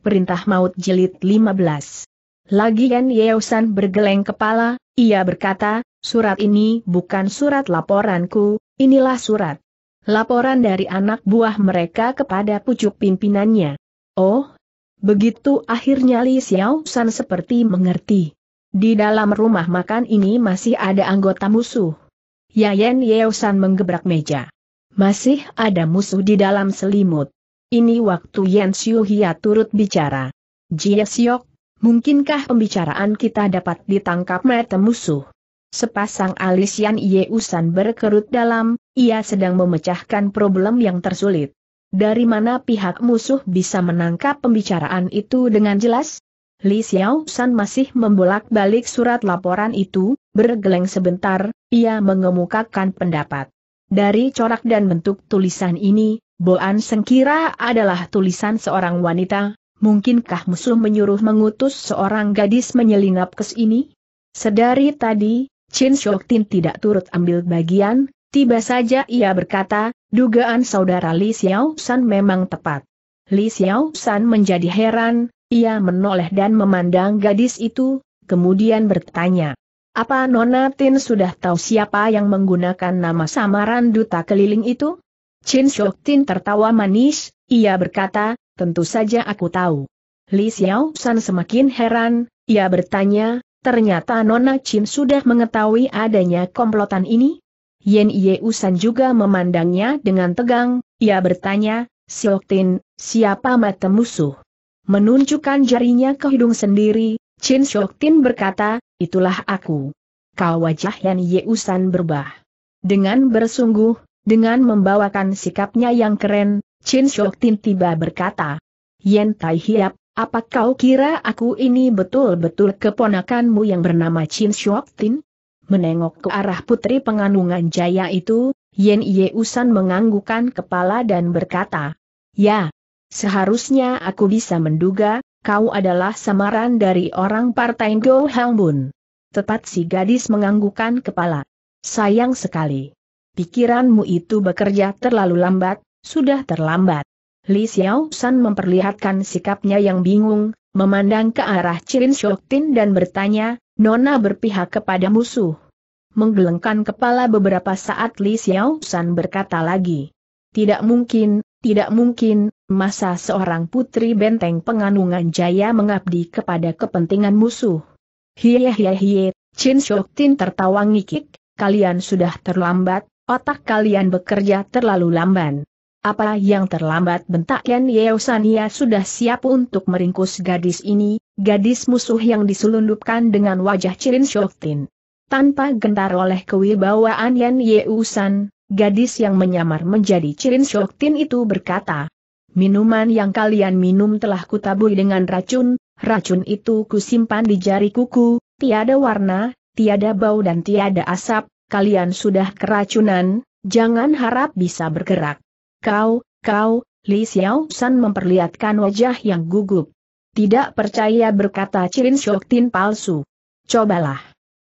Perintah Maut Jilid 15. Lagi Yeosan bergeleng kepala, ia berkata, surat ini bukan surat laporanku, inilah surat. Laporan dari anak buah mereka kepada pucuk pimpinannya. Oh, begitu akhirnya Li Xiaosan seperti mengerti. Di dalam rumah makan ini masih ada anggota musuh. Yayan Yeosan menggebrak meja. Masih ada musuh di dalam selimut. Ini waktu Yan Xiuhia turut bicara. Jia Siok, mungkinkah pembicaraan kita dapat ditangkap mata musuh? Sepasang alis Yan Usan berkerut dalam, ia sedang memecahkan problem yang tersulit. Dari mana pihak musuh bisa menangkap pembicaraan itu dengan jelas? Li San masih membolak-balik surat laporan itu, bergeleng sebentar, ia mengemukakan pendapat. Dari corak dan bentuk tulisan ini, Boan Sengkira adalah tulisan seorang wanita, mungkinkah musuh menyuruh mengutus seorang gadis menyelinap ke sini? Sedari tadi, Chin Tin tidak turut ambil bagian, tiba saja ia berkata, dugaan saudara Li Xiao San memang tepat. Li Xiao San menjadi heran, ia menoleh dan memandang gadis itu, kemudian bertanya. Apa Nona Tin sudah tahu siapa yang menggunakan nama samaran duta keliling itu? Chin Shok Tin tertawa manis, ia berkata, tentu saja aku tahu. Li Xiao San semakin heran, ia bertanya, ternyata Nona Chin sudah mengetahui adanya komplotan ini? Yen Ye Usan juga memandangnya dengan tegang, ia bertanya, Shok Tin, siapa mata musuh? Menunjukkan jarinya ke hidung sendiri, Chin Shok Tin berkata, itulah aku. Kau wajah Yan Ye Usan berbah. Dengan bersungguh, dengan membawakan sikapnya yang keren, Chin Shok Tin tiba berkata, Yen Tai Hiap, apa kau kira aku ini betul-betul keponakanmu yang bernama Chin Shok Tin? Menengok ke arah putri pengandungan jaya itu, Yen Ye Usan menganggukan kepala dan berkata, Ya, seharusnya aku bisa menduga, kau adalah samaran dari orang partai Go Hang Bun. Tepat si gadis menganggukan kepala. Sayang sekali. Pikiranmu itu bekerja terlalu lambat, sudah terlambat. Li Xiao San memperlihatkan sikapnya yang bingung, memandang ke arah Cirin Shoktin dan bertanya, Nona berpihak kepada musuh. Menggelengkan kepala beberapa saat Li Xiao San berkata lagi. Tidak mungkin, tidak mungkin, masa seorang putri benteng penganungan jaya mengabdi kepada kepentingan musuh. Hiye hiye hiye, Chin tertawa ngikik, kalian sudah terlambat, Otak kalian bekerja terlalu lamban. Apa yang terlambat bentak Ken Yeosania sudah siap untuk meringkus gadis ini, gadis musuh yang diselundupkan dengan wajah Chirin Shoktin. Tanpa gentar oleh kewibawaan Ken Yeusan, gadis yang menyamar menjadi Chirin Shoktin itu berkata, Minuman yang kalian minum telah kutaburi dengan racun, racun itu kusimpan di jari kuku, tiada warna, tiada bau dan tiada asap, kalian sudah keracunan, jangan harap bisa bergerak. Kau, kau, Li Xiao San memperlihatkan wajah yang gugup. Tidak percaya berkata Chin Shoktin palsu. Cobalah.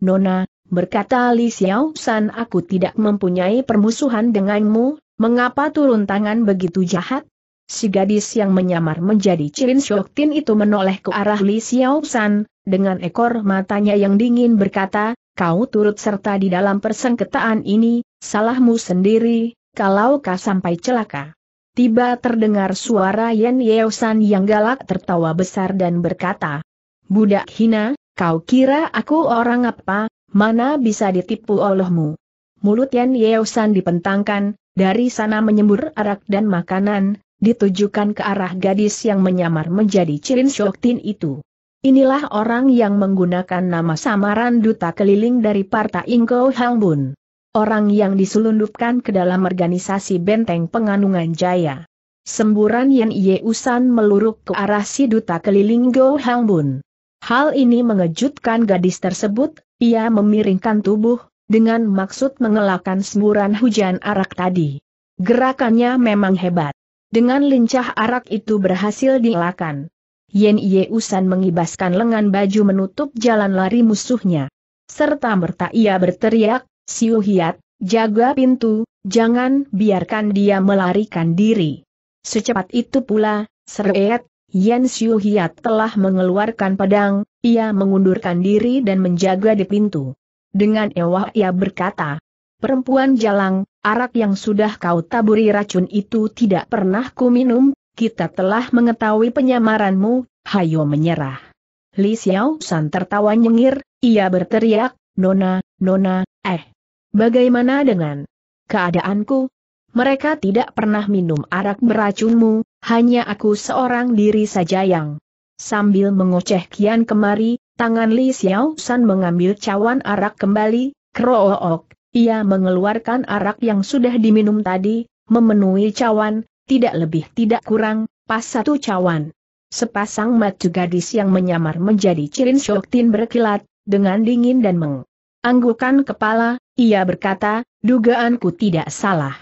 Nona, berkata Li Xiao San aku tidak mempunyai permusuhan denganmu, mengapa turun tangan begitu jahat? Si gadis yang menyamar menjadi Chin Shoktin itu menoleh ke arah Li Xiao San, dengan ekor matanya yang dingin berkata, kau turut serta di dalam persengketaan ini, salahmu sendiri, kalau kau sampai celaka. Tiba terdengar suara Yen Yeosan yang galak tertawa besar dan berkata, Budak hina, kau kira aku orang apa, mana bisa ditipu olehmu. Mulut Yen Yeosan dipentangkan, dari sana menyembur arak dan makanan, ditujukan ke arah gadis yang menyamar menjadi Cirin Shoktin itu. Inilah orang yang menggunakan nama samaran duta keliling dari Partai Ingko Hangbun. Orang yang diselundupkan ke dalam organisasi Benteng Penganungan Jaya. Semburan Yen Yeusan meluruk ke arah si duta keliling Go Hangbun. Hal ini mengejutkan gadis tersebut, ia memiringkan tubuh, dengan maksud mengelakkan semburan hujan arak tadi. Gerakannya memang hebat. Dengan lincah arak itu berhasil dielakkan. Yen Ye Usan mengibaskan lengan baju menutup jalan lari musuhnya. Serta merta ia berteriak, Siu Hiat, jaga pintu, jangan biarkan dia melarikan diri. Secepat itu pula, Seret, Yen Siu Hiat telah mengeluarkan pedang, ia mengundurkan diri dan menjaga di pintu. Dengan ewah ia berkata, Perempuan jalang, arak yang sudah kau taburi racun itu tidak pernah ku minum, kita telah mengetahui penyamaranmu, hayo menyerah. Li Xiao San tertawa nyengir, ia berteriak, Nona, Nona, eh. Bagaimana dengan keadaanku? Mereka tidak pernah minum arak beracunmu, hanya aku seorang diri saja yang. Sambil mengoceh kian kemari, tangan Li Xiao San mengambil cawan arak kembali, krook. Ia mengeluarkan arak yang sudah diminum tadi, memenuhi cawan, tidak lebih tidak kurang, pas satu cawan. Sepasang mata gadis yang menyamar menjadi Cirin Shoktin berkilat, dengan dingin dan menganggukan kepala, ia berkata, dugaanku tidak salah.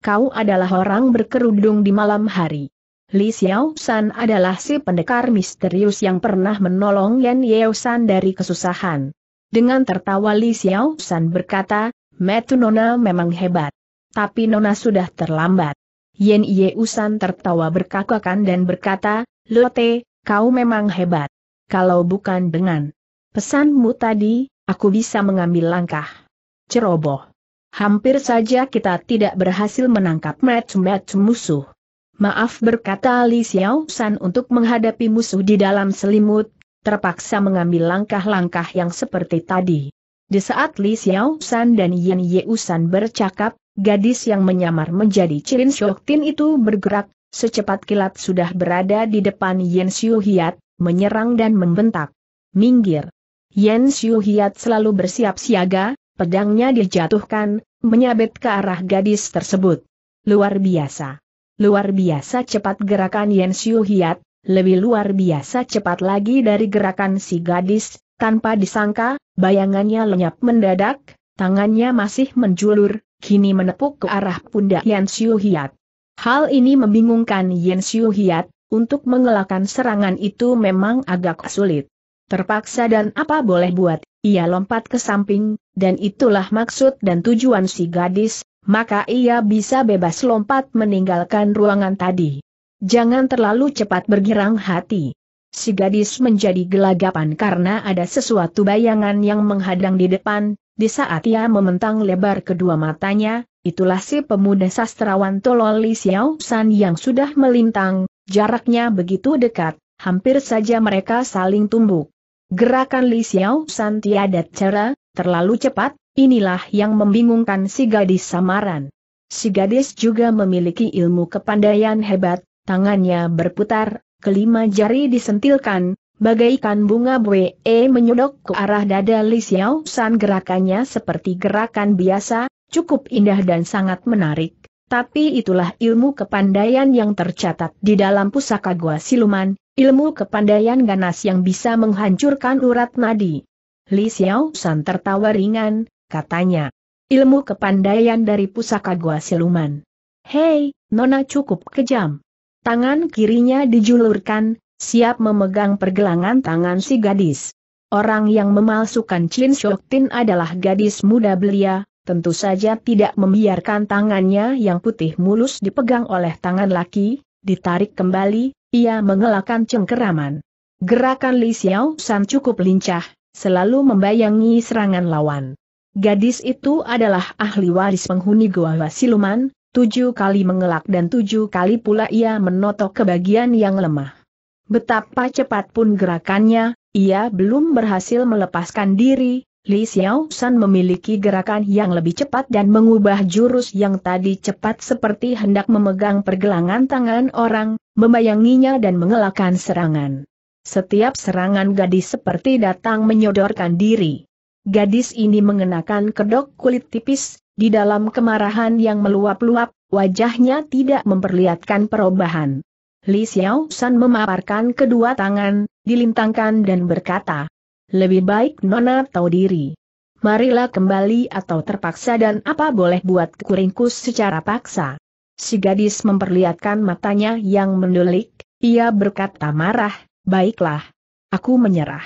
Kau adalah orang berkerudung di malam hari. Li Xiao San adalah si pendekar misterius yang pernah menolong Yan Yeo San dari kesusahan. Dengan tertawa Li Xiao San berkata, Metu Nona memang hebat. Tapi Nona sudah terlambat. Yen Usan tertawa berkakakan dan berkata, Lote, kau memang hebat. Kalau bukan dengan pesanmu tadi, aku bisa mengambil langkah. Ceroboh. Hampir saja kita tidak berhasil menangkap match-match musuh. Maaf berkata Li Xiao San untuk menghadapi musuh di dalam selimut, terpaksa mengambil langkah-langkah yang seperti tadi. Di saat Li Xiao San dan Yan Ye Usan bercakap, gadis yang menyamar menjadi Chin Shoktin itu bergerak, secepat kilat sudah berada di depan Yen Xiu Hiat, menyerang dan membentak. Minggir! Yen Xiu Hiat selalu bersiap siaga, pedangnya dijatuhkan, menyabet ke arah gadis tersebut. Luar biasa! Luar biasa cepat gerakan Yen Xiu Hiat, lebih luar biasa cepat lagi dari gerakan si gadis, tanpa disangka, bayangannya lenyap mendadak, tangannya masih menjulur, kini menepuk ke arah pundak Yan Xiu Hiat. Hal ini membingungkan Yan Xiu Hiat, untuk mengelakkan serangan itu memang agak sulit. Terpaksa dan apa boleh buat, ia lompat ke samping, dan itulah maksud dan tujuan si gadis, maka ia bisa bebas lompat meninggalkan ruangan tadi. Jangan terlalu cepat bergerang hati. Si gadis menjadi gelagapan karena ada sesuatu bayangan yang menghadang di depan, di saat ia mementang lebar kedua matanya, itulah si pemuda sastrawan tolol Li Xiao San yang sudah melintang, jaraknya begitu dekat, hampir saja mereka saling tumbuk. Gerakan Li Xiao San tiada cara, terlalu cepat, inilah yang membingungkan si gadis samaran. Si gadis juga memiliki ilmu kepandaian hebat, tangannya berputar, kelima jari disentilkan, Bagaikan bunga bue e menyodok ke arah dada Li Xiao San gerakannya seperti gerakan biasa, cukup indah dan sangat menarik. Tapi itulah ilmu kepandaian yang tercatat di dalam pusaka gua siluman, ilmu kepandaian ganas yang bisa menghancurkan urat nadi. Li Xiao San tertawa ringan, katanya. Ilmu kepandaian dari pusaka gua siluman. Hei, Nona cukup kejam. Tangan kirinya dijulurkan, siap memegang pergelangan tangan si gadis. Orang yang memalsukan Chin Shok Tin adalah gadis muda belia, tentu saja tidak membiarkan tangannya yang putih mulus dipegang oleh tangan laki, ditarik kembali, ia mengelakkan cengkeraman. Gerakan Li Xiao San cukup lincah, selalu membayangi serangan lawan. Gadis itu adalah ahli waris penghuni Goa Siluman, tujuh kali mengelak dan tujuh kali pula ia menotok ke bagian yang lemah. Betapa cepat pun gerakannya, ia belum berhasil melepaskan diri, Li Xiao San memiliki gerakan yang lebih cepat dan mengubah jurus yang tadi cepat seperti hendak memegang pergelangan tangan orang, membayanginya dan mengelakkan serangan. Setiap serangan gadis seperti datang menyodorkan diri. Gadis ini mengenakan kedok kulit tipis, di dalam kemarahan yang meluap-luap, wajahnya tidak memperlihatkan perubahan. Li Xiao San memaparkan kedua tangan, dilintangkan dan berkata, lebih baik Nona tahu diri. Marilah kembali atau terpaksa dan apa boleh buat kuringkus secara paksa. Si gadis memperlihatkan matanya yang mendelik, ia berkata marah, baiklah. Aku menyerah.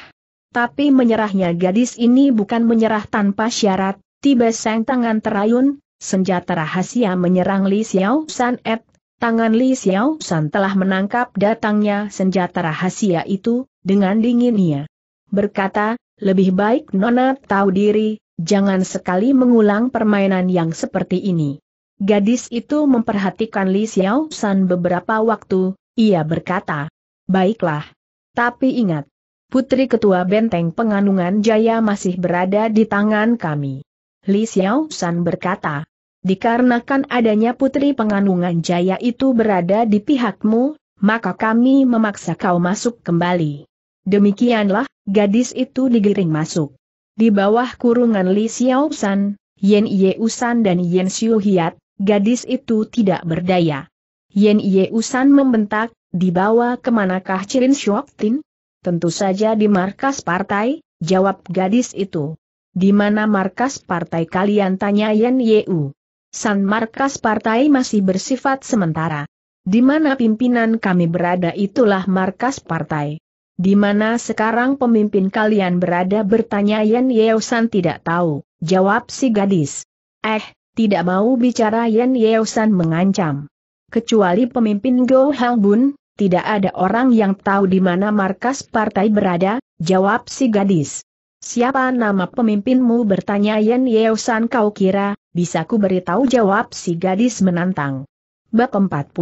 Tapi menyerahnya gadis ini bukan menyerah tanpa syarat, tiba sang tangan terayun, senjata rahasia menyerang Li Xiao San et Tangan Li Xiao San telah menangkap datangnya senjata rahasia itu, dengan dingin ia. Berkata, lebih baik Nona tahu diri, jangan sekali mengulang permainan yang seperti ini. Gadis itu memperhatikan Li Xiao San beberapa waktu, ia berkata, Baiklah. Tapi ingat, Putri Ketua Benteng Penganungan Jaya masih berada di tangan kami. Li Xiao San berkata, dikarenakan adanya putri penganungan jaya itu berada di pihakmu, maka kami memaksa kau masuk kembali. Demikianlah, gadis itu digiring masuk. Di bawah kurungan Li Xiaosan, Yen Yeusan dan Yen Xiuhiat, gadis itu tidak berdaya. Yen Yeusan membentak, dibawa kemanakah Cirin Shuoktin? Tentu saja di markas partai, jawab gadis itu. Di mana markas partai kalian tanya Yen Yeu? San Markas Partai masih bersifat sementara. Di mana pimpinan kami berada itulah markas partai. Di mana sekarang pemimpin kalian berada bertanya Yen Yeosan tidak tahu, jawab si gadis. Eh, tidak mau bicara Yen Yeosan mengancam. Kecuali pemimpin Go Hang Bun, tidak ada orang yang tahu di mana markas partai berada, jawab si gadis. Siapa nama pemimpinmu bertanya Yen Yeosan kau kira, bisa ku beritahu jawab si gadis menantang. Bab 46.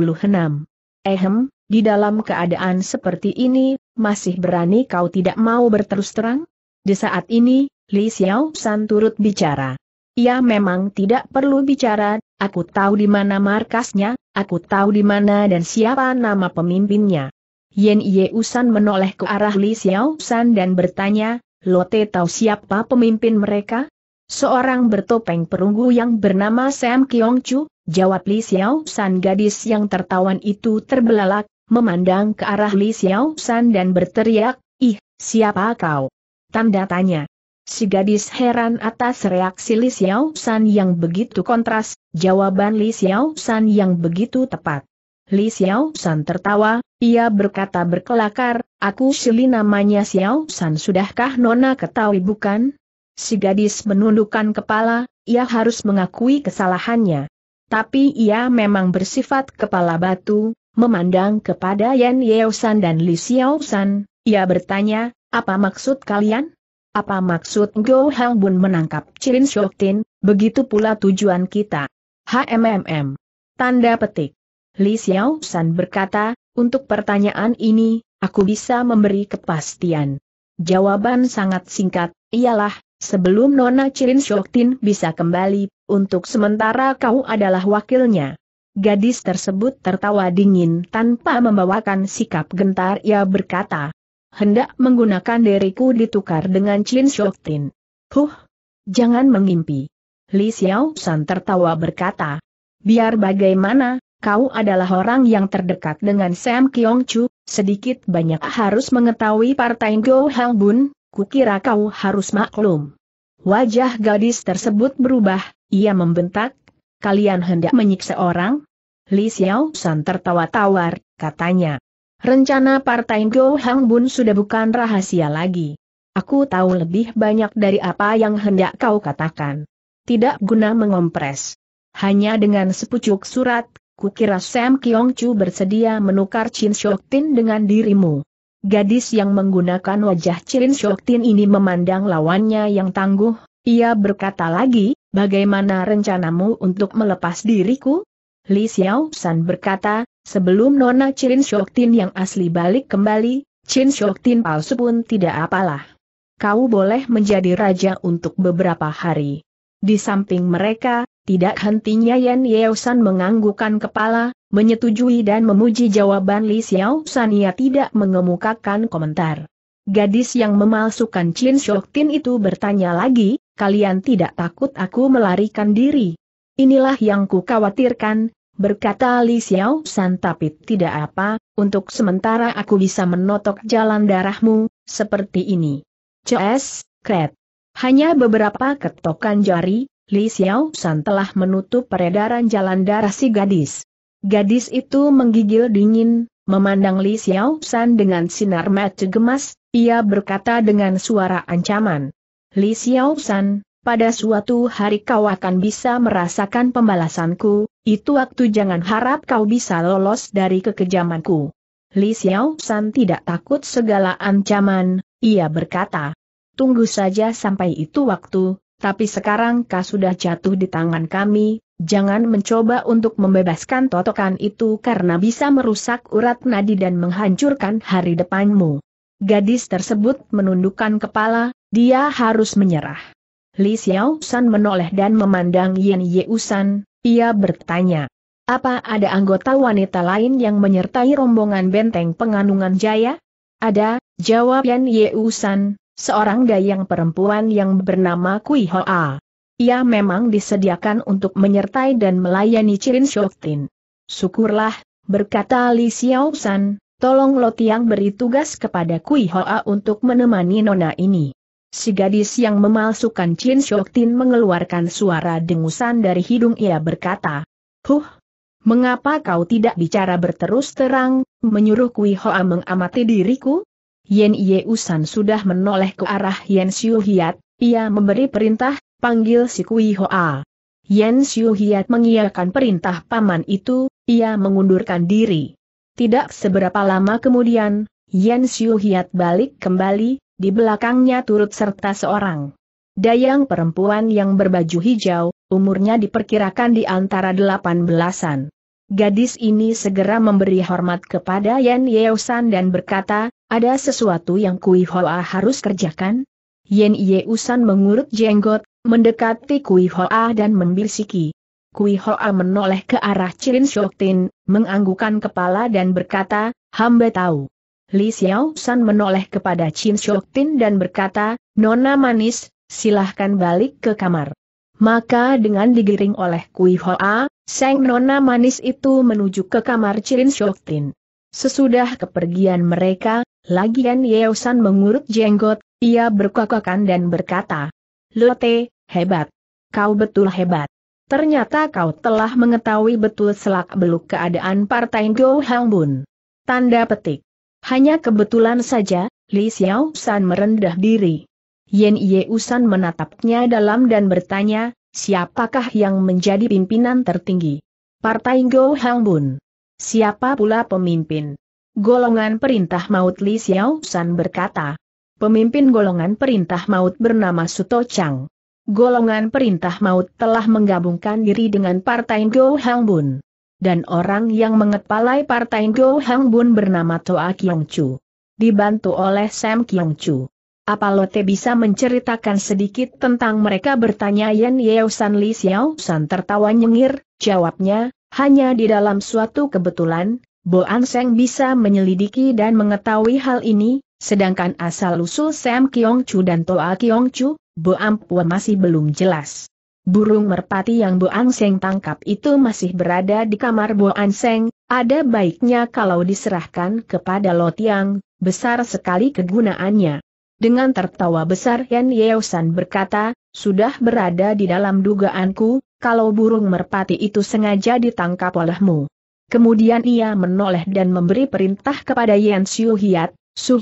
Ehem, di dalam keadaan seperti ini, masih berani kau tidak mau berterus terang? Di saat ini, Li Xiao turut bicara. Ia memang tidak perlu bicara, aku tahu di mana markasnya, aku tahu di mana dan siapa nama pemimpinnya. Yen Yeusan menoleh ke arah Li Xiao dan bertanya, Lote tahu siapa pemimpin mereka? Seorang bertopeng perunggu yang bernama Sam Kiong Chu, jawab Li Xiao San gadis yang tertawan itu terbelalak, memandang ke arah Li Xiao San dan berteriak, Ih, siapa kau? Tanda tanya. Si gadis heran atas reaksi Li Xiao San yang begitu kontras, jawaban Li Xiao San yang begitu tepat. Li Xiao San tertawa, ia berkata berkelakar, aku Shili namanya Xiao San sudahkah Nona ketahui bukan? Si gadis menundukkan kepala, ia harus mengakui kesalahannya. Tapi ia memang bersifat kepala batu, memandang kepada Yan Yeo San dan Li Xiao San, ia bertanya, apa maksud kalian? Apa maksud Go Hang Bun menangkap Chirin Shoktin, begitu pula tujuan kita? HMMM. Tanda petik. Li Xiao San berkata, untuk pertanyaan ini, aku bisa memberi kepastian. Jawaban sangat singkat, ialah, sebelum Nona Chirin Shoktin bisa kembali, untuk sementara kau adalah wakilnya. Gadis tersebut tertawa dingin tanpa membawakan sikap gentar ia berkata. Hendak menggunakan diriku ditukar dengan Chin Shoktin. Huh, jangan mengimpi. Li Xiao San tertawa berkata. Biar bagaimana, kau adalah orang yang terdekat dengan Sam Kyong Chu, sedikit banyak harus mengetahui partai Go Hang Bun, kukira kau harus maklum. Wajah gadis tersebut berubah, ia membentak, kalian hendak menyiksa orang? Li Xiao San tertawa tawar, katanya. Rencana partai Go Hang Bun sudah bukan rahasia lagi. Aku tahu lebih banyak dari apa yang hendak kau katakan. Tidak guna mengompres. Hanya dengan sepucuk surat, Kukira Sam Kiong Chu bersedia menukar Chin Shok Tin dengan dirimu. Gadis yang menggunakan wajah Chin Shok Tin ini memandang lawannya yang tangguh, ia berkata lagi, bagaimana rencanamu untuk melepas diriku? Li Xiao San berkata, sebelum Nona Chin Shok Tin yang asli balik kembali, Chin Shok Tin palsu pun tidak apalah. Kau boleh menjadi raja untuk beberapa hari. Di samping mereka, tidak hentinya Yan Yeosan menganggukkan kepala, menyetujui dan memuji jawaban Li Xiao ia tidak mengemukakan komentar. Gadis yang memalsukan Chin Shok Tin itu bertanya lagi, kalian tidak takut aku melarikan diri. Inilah yang ku khawatirkan, berkata Li Xiao tapi tidak apa, untuk sementara aku bisa menotok jalan darahmu, seperti ini. CS, Kret. Hanya beberapa ketokan jari, Li Xiao San telah menutup peredaran jalan darah si gadis. Gadis itu menggigil dingin, memandang Li Xiao San dengan sinar mata gemas, ia berkata dengan suara ancaman. Li Xiao San, pada suatu hari kau akan bisa merasakan pembalasanku, itu waktu jangan harap kau bisa lolos dari kekejamanku. Li Xiao San tidak takut segala ancaman, ia berkata. Tunggu saja sampai itu waktu, tapi sekarang kau sudah jatuh di tangan kami, jangan mencoba untuk membebaskan totokan itu karena bisa merusak urat nadi dan menghancurkan hari depanmu. Gadis tersebut menundukkan kepala, dia harus menyerah. Li Xiaosan menoleh dan memandang Yan Yeusan, ia bertanya. Apa ada anggota wanita lain yang menyertai rombongan benteng penganungan jaya? Ada, jawab Yan Yeusan, Seorang dayang perempuan yang bernama Kui Hoa. Ia memang disediakan untuk menyertai dan melayani Chirin Tin. Syukurlah, berkata Li Xiaosan, tolong Lo Tiang beri tugas kepada Kui Hoa untuk menemani nona ini. Si gadis yang memalsukan Chin Shoktin mengeluarkan suara dengusan dari hidung ia berkata, Huh, mengapa kau tidak bicara berterus terang, menyuruh Kui Hoa mengamati diriku? Yen Usan sudah menoleh ke arah Yen Xiu Hiat, ia memberi perintah, panggil si Kui Hoa. Yen Xiu Hiat mengiyakan perintah paman itu, ia mengundurkan diri. Tidak seberapa lama kemudian, Yen Xiu Hiat balik kembali, di belakangnya turut serta seorang. Dayang perempuan yang berbaju hijau, umurnya diperkirakan di antara delapan belasan. Gadis ini segera memberi hormat kepada Yen Yeosan dan berkata, ada sesuatu yang Kui Hoa harus kerjakan? Yen Ye Usan mengurut jenggot, mendekati Kui Hoa dan membisiki. Kui Hoa menoleh ke arah Chin Tin, menganggukkan kepala dan berkata, hamba tahu. Li Xiao San menoleh kepada Chin Tin dan berkata, Nona manis, silahkan balik ke kamar. Maka dengan digiring oleh Kui Hoa, Sang Nona manis itu menuju ke kamar Chin Tin. Sesudah kepergian mereka, Lagian Yeosan mengurut jenggot, ia berkokokan dan berkata, Lote, hebat. Kau betul hebat. Ternyata kau telah mengetahui betul selak beluk keadaan partai Go Bun. Tanda petik. Hanya kebetulan saja, Li Xiao San merendah diri. Yen Ye Usan menatapnya dalam dan bertanya, siapakah yang menjadi pimpinan tertinggi? Partai Go Bun? Siapa pula pemimpin? Golongan Perintah Maut Li San berkata. Pemimpin golongan perintah maut bernama Suto Chang. Golongan perintah maut telah menggabungkan diri dengan Partai Go Hang Bun. Dan orang yang mengepalai Partai Go Hang Bun bernama Toa Kiong Chu. Dibantu oleh Sam Kiong Chu. Lote bisa menceritakan sedikit tentang mereka bertanya Yen Yeo San Li Xiao San tertawa nyengir, jawabnya, hanya di dalam suatu kebetulan, Boan Seng bisa menyelidiki dan mengetahui hal ini, sedangkan asal-usul Sam Kiong Chu dan Toa Kiong Chu, Boam Pua masih belum jelas. Burung merpati yang Boan Seng tangkap itu masih berada di kamar Boan Seng, ada baiknya kalau diserahkan kepada Lotiang, besar sekali kegunaannya. Dengan tertawa besar Yan Yeosan berkata, sudah berada di dalam dugaanku, kalau burung merpati itu sengaja ditangkap olehmu. Kemudian ia menoleh dan memberi perintah kepada Yan Xiu Hiat, Su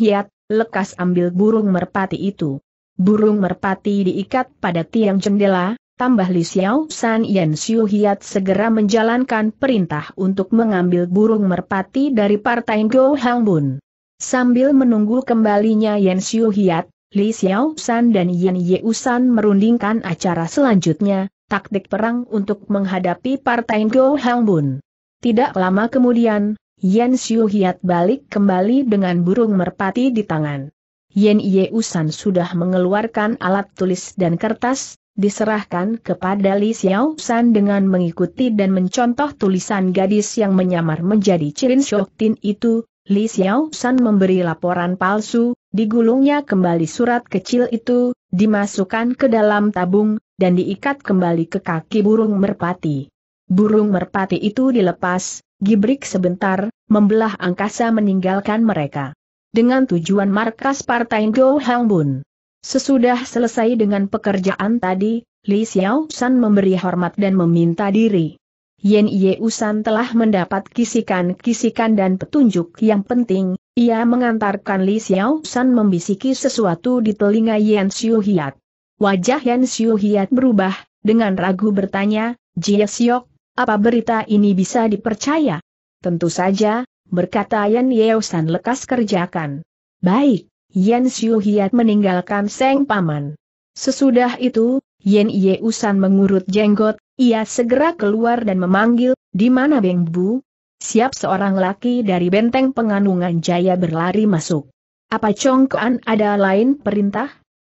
lekas ambil burung merpati itu. Burung merpati diikat pada tiang jendela, tambah Li Xiao San Yan Xiu Hiat segera menjalankan perintah untuk mengambil burung merpati dari partai Go Hang Bun. Sambil menunggu kembalinya Yan Xiu Hiat, Li Xiao San dan Yan Yeusan merundingkan acara selanjutnya, taktik perang untuk menghadapi partai Go Hang Bun. Tidak lama kemudian, Yen Xiu Hiat balik kembali dengan burung merpati di tangan. Yen Ye Usan sudah mengeluarkan alat tulis dan kertas, diserahkan kepada Li Xiao San dengan mengikuti dan mencontoh tulisan gadis yang menyamar menjadi Cirin Shoktin itu, Li Xiao San memberi laporan palsu, digulungnya kembali surat kecil itu, dimasukkan ke dalam tabung, dan diikat kembali ke kaki burung merpati. Burung merpati itu dilepas, gibrik sebentar, membelah angkasa meninggalkan mereka. Dengan tujuan markas partai Go Hang Bun. Sesudah selesai dengan pekerjaan tadi, Li Xiao San memberi hormat dan meminta diri. Yen Yeusan telah mendapat kisikan-kisikan dan petunjuk yang penting, ia mengantarkan Li Xiao San membisiki sesuatu di telinga Yen Xiu Hiat. Wajah Yen Xiu Hiat berubah, dengan ragu bertanya, Jie Siok, apa berita ini bisa dipercaya? Tentu saja, berkata Yan Yeosan lekas kerjakan. Baik, Yan Xiu Hiat meninggalkan Seng Paman. Sesudah itu, Yen Yeusan mengurut jenggot, ia segera keluar dan memanggil, di mana Beng Bu? Siap seorang laki dari benteng penganungan jaya berlari masuk. Apa Congkoan ada lain perintah?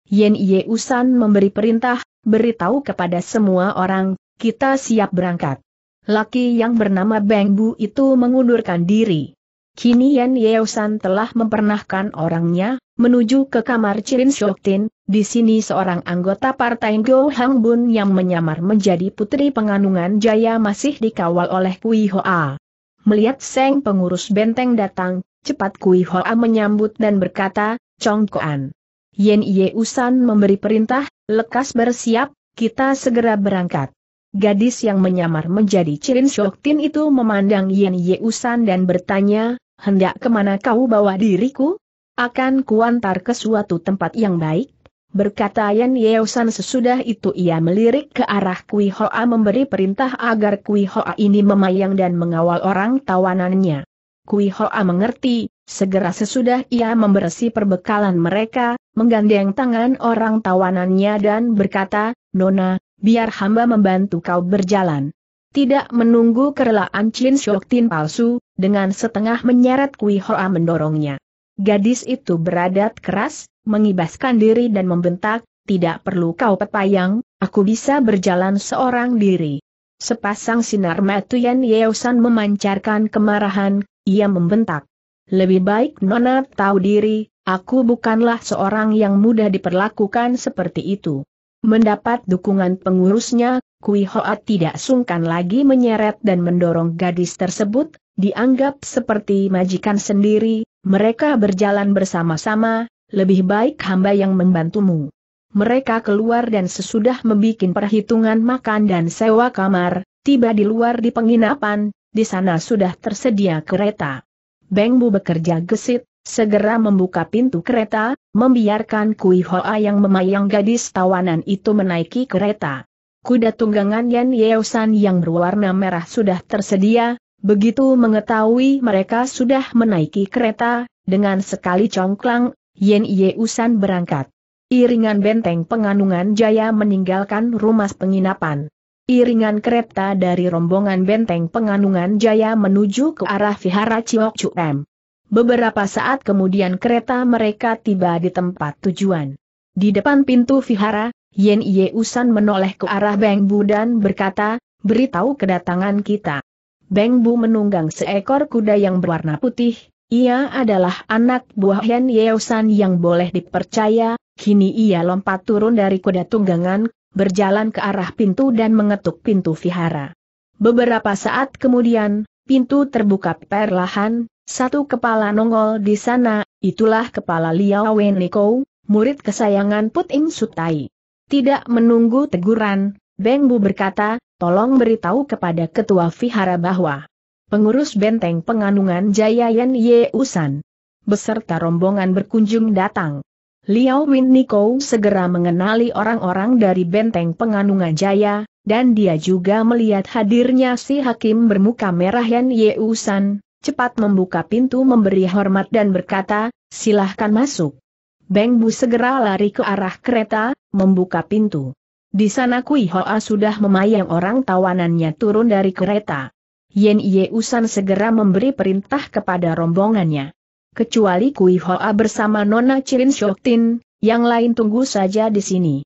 Yen Yeusan memberi perintah, beritahu kepada semua orang, kita siap berangkat. Laki yang bernama Beng Bu itu mengundurkan diri. Kini Yan Yeosan telah mempernahkan orangnya, menuju ke kamar Chirin Shoktin, di sini seorang anggota partai Go Hang Bun yang menyamar menjadi putri penganungan Jaya masih dikawal oleh Kui Hoa. Melihat Seng pengurus benteng datang, cepat Kui Hoa menyambut dan berkata, Chong Koan. Yen Yeosan memberi perintah, lekas bersiap, kita segera berangkat. Gadis yang menyamar menjadi Chin Shoktin itu memandang Yen Yeusan dan bertanya, hendak kemana kau bawa diriku? Akan kuantar ke suatu tempat yang baik? Berkata Yen Yeusan sesudah itu ia melirik ke arah Kui Hoa memberi perintah agar Kui Hoa ini memayang dan mengawal orang tawanannya. Kui Hoa mengerti, Segera sesudah ia membersih perbekalan mereka, menggandeng tangan orang tawanannya dan berkata, Nona, biar hamba membantu kau berjalan. Tidak menunggu kerelaan Chin Shok Tin palsu, dengan setengah menyeret Kui Hoa mendorongnya. Gadis itu beradat keras, mengibaskan diri dan membentak, tidak perlu kau petayang, aku bisa berjalan seorang diri. Sepasang sinar mata Yan Yeosan memancarkan kemarahan, ia membentak. Lebih baik Nona tahu diri, aku bukanlah seorang yang mudah diperlakukan seperti itu. Mendapat dukungan pengurusnya, Kui Hoat tidak sungkan lagi menyeret dan mendorong gadis tersebut, dianggap seperti majikan sendiri, mereka berjalan bersama-sama, lebih baik hamba yang membantumu. Mereka keluar dan sesudah membuat perhitungan makan dan sewa kamar, tiba di luar di penginapan, di sana sudah tersedia kereta. Bengbu bekerja gesit, segera membuka pintu kereta, membiarkan Kui Hoa yang memayang gadis tawanan itu menaiki kereta. Kuda tunggangan Yan Yeosan yang berwarna merah sudah tersedia, begitu mengetahui mereka sudah menaiki kereta, dengan sekali congklang, Yan Yeosan berangkat. Iringan benteng penganungan jaya meninggalkan rumah penginapan. Iringan kereta dari rombongan benteng penganungan jaya menuju ke arah vihara Ciok M. Beberapa saat kemudian kereta mereka tiba di tempat tujuan. Di depan pintu vihara, Yen Ye Usan menoleh ke arah Beng Bu dan berkata, beritahu kedatangan kita. Beng Bu menunggang seekor kuda yang berwarna putih, ia adalah anak buah Yen Ye Usan yang boleh dipercaya, kini ia lompat turun dari kuda tunggangan, berjalan ke arah pintu dan mengetuk pintu vihara. Beberapa saat kemudian, pintu terbuka perlahan, satu kepala nongol di sana, itulah kepala Liao Weniko, murid kesayangan Puting Sutai. Tidak menunggu teguran, Beng Bu berkata, tolong beritahu kepada ketua vihara bahwa pengurus benteng penganungan Jayayan Ye Usan beserta rombongan berkunjung datang. Liao Win Niko segera mengenali orang-orang dari benteng penganungan jaya, dan dia juga melihat hadirnya si hakim bermuka merah Yan Yeusan, cepat membuka pintu memberi hormat dan berkata, silahkan masuk. Beng Bu segera lari ke arah kereta, membuka pintu. Di sana Kui Hoa sudah memayang orang tawanannya turun dari kereta. Yen Ye Usan segera memberi perintah kepada rombongannya. Kecuali Kui Hoa bersama Nona Cirin Shoktin, yang lain tunggu saja di sini.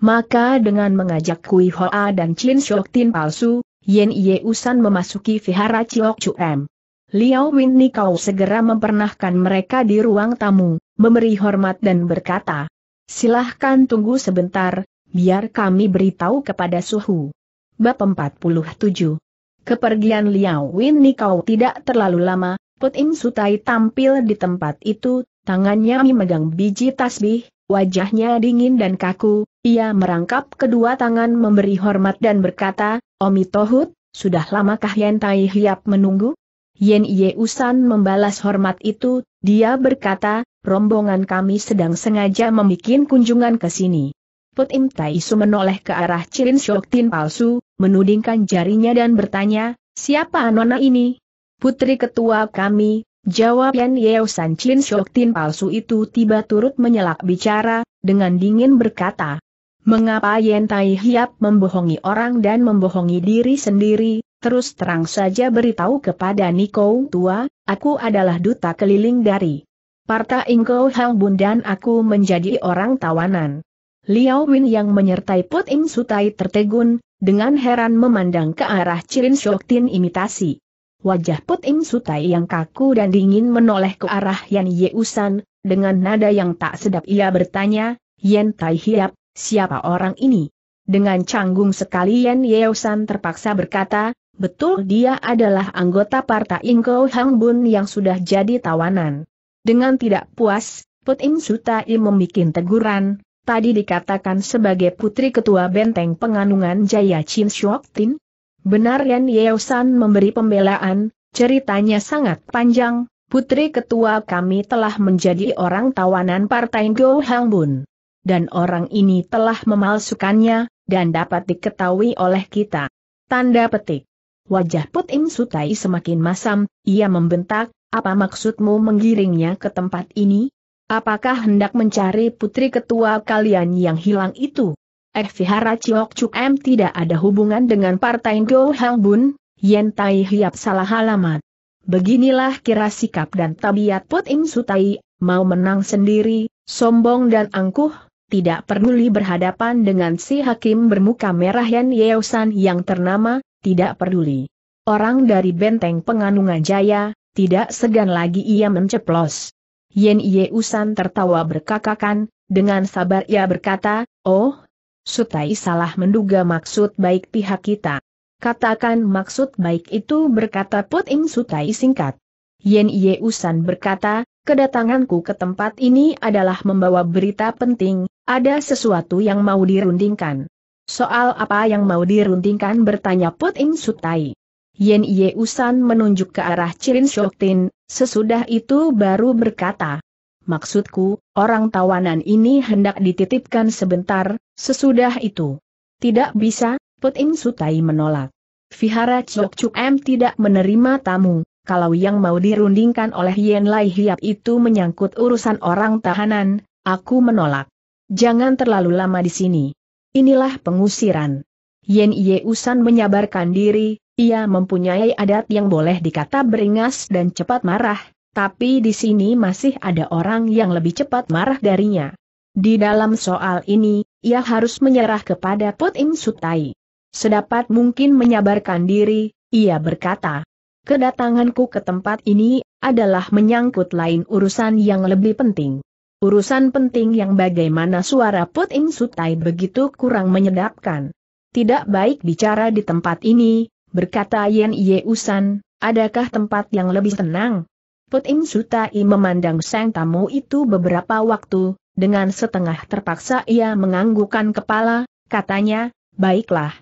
Maka dengan mengajak Kui Hoa dan Chin Shoktin palsu, Yen Ye Usan memasuki vihara Chiok Chu M. Liao Win Nikau segera mempernahkan mereka di ruang tamu, memberi hormat dan berkata, Silahkan tunggu sebentar, biar kami beritahu kepada Suhu. Bab 47 Kepergian Liao Win Nikau tidak terlalu lama, Put Sutai tampil di tempat itu, tangannya memegang biji tasbih, wajahnya dingin dan kaku, ia merangkap kedua tangan memberi hormat dan berkata, Omi Tohut, sudah lamakah Yentai Hiap menunggu? Yen Ye Usan membalas hormat itu, dia berkata, rombongan kami sedang sengaja membuat kunjungan ke sini. Put Im Taisu menoleh ke arah Cirin Tin palsu, menudingkan jarinya dan bertanya, siapa nona ini? Putri ketua kami, jawab Yan Yeusan Cirin Tin palsu itu tiba turut menyelak bicara, dengan dingin berkata, Mengapa Yen Tai Hiap membohongi orang dan membohongi diri sendiri, terus terang saja beritahu kepada Niko tua, aku adalah duta keliling dari Parta Ingko Hang Bun dan aku menjadi orang tawanan. Liao Win yang menyertai Put Im Sutai tertegun, dengan heran memandang ke arah Cirin Shoktin imitasi. Wajah Put Im Sutai yang kaku dan dingin menoleh ke arah Yan Yeusan, dengan nada yang tak sedap ia bertanya, Yan Tai Hiap, siapa orang ini? Dengan canggung sekali Yan Yeusan terpaksa berkata, betul dia adalah anggota Partai Ingko Hang Bun yang sudah jadi tawanan. Dengan tidak puas, Put Im Sutai membuat teguran, tadi dikatakan sebagai putri ketua benteng penganungan Jaya Chin Shok Tin. Benar Yan Yeo San memberi pembelaan, ceritanya sangat panjang, putri ketua kami telah menjadi orang tawanan Partai Ingko Hang Bun. Dan orang ini telah memalsukannya, dan dapat diketahui oleh kita. Tanda petik. Wajah Put Im Sutai semakin masam, ia membentak, apa maksudmu menggiringnya ke tempat ini? Apakah hendak mencari putri ketua kalian yang hilang itu? Eh Vihara Chiok Chuk M tidak ada hubungan dengan partai Go Hang Bun, Yen Tai Hiap salah alamat. Beginilah kira sikap dan tabiat Put Im Sutai, mau menang sendiri, sombong dan angkuh, tidak peduli berhadapan dengan si hakim bermuka merah Yan Yeosan yang ternama, tidak peduli. Orang dari benteng penganungan jaya, tidak segan lagi ia menceplos. Yen Yeusan tertawa berkakakan, dengan sabar ia berkata, Oh, Sutai salah menduga maksud baik pihak kita. Katakan maksud baik itu berkata Puting Sutai singkat. Yen Yeusan berkata, kedatanganku ke tempat ini adalah membawa berita penting, ada sesuatu yang mau dirundingkan. Soal apa yang mau diruntingkan bertanya Put Ing Sutai. Yen Usan menunjuk ke arah Cirin Shoktin, sesudah itu baru berkata. Maksudku, orang tawanan ini hendak dititipkan sebentar, sesudah itu. Tidak bisa, Put Ing Sutai menolak. Vihara Chok M tidak menerima tamu, kalau yang mau dirundingkan oleh Yen Lai Hiap itu menyangkut urusan orang tahanan, aku menolak. Jangan terlalu lama di sini. Inilah pengusiran. Yen Yeusan menyabarkan diri, ia mempunyai adat yang boleh dikata beringas dan cepat marah, tapi di sini masih ada orang yang lebih cepat marah darinya. Di dalam soal ini, ia harus menyerah kepada Put Im Sutai. Sedapat mungkin menyabarkan diri, ia berkata, Kedatanganku ke tempat ini adalah menyangkut lain urusan yang lebih penting. Urusan penting yang bagaimana suara Put Sutai begitu kurang menyedapkan. Tidak baik bicara di tempat ini, berkata Yen Ye Usan, adakah tempat yang lebih tenang? Put Ing Sutai memandang sang tamu itu beberapa waktu, dengan setengah terpaksa ia menganggukkan kepala, katanya, baiklah.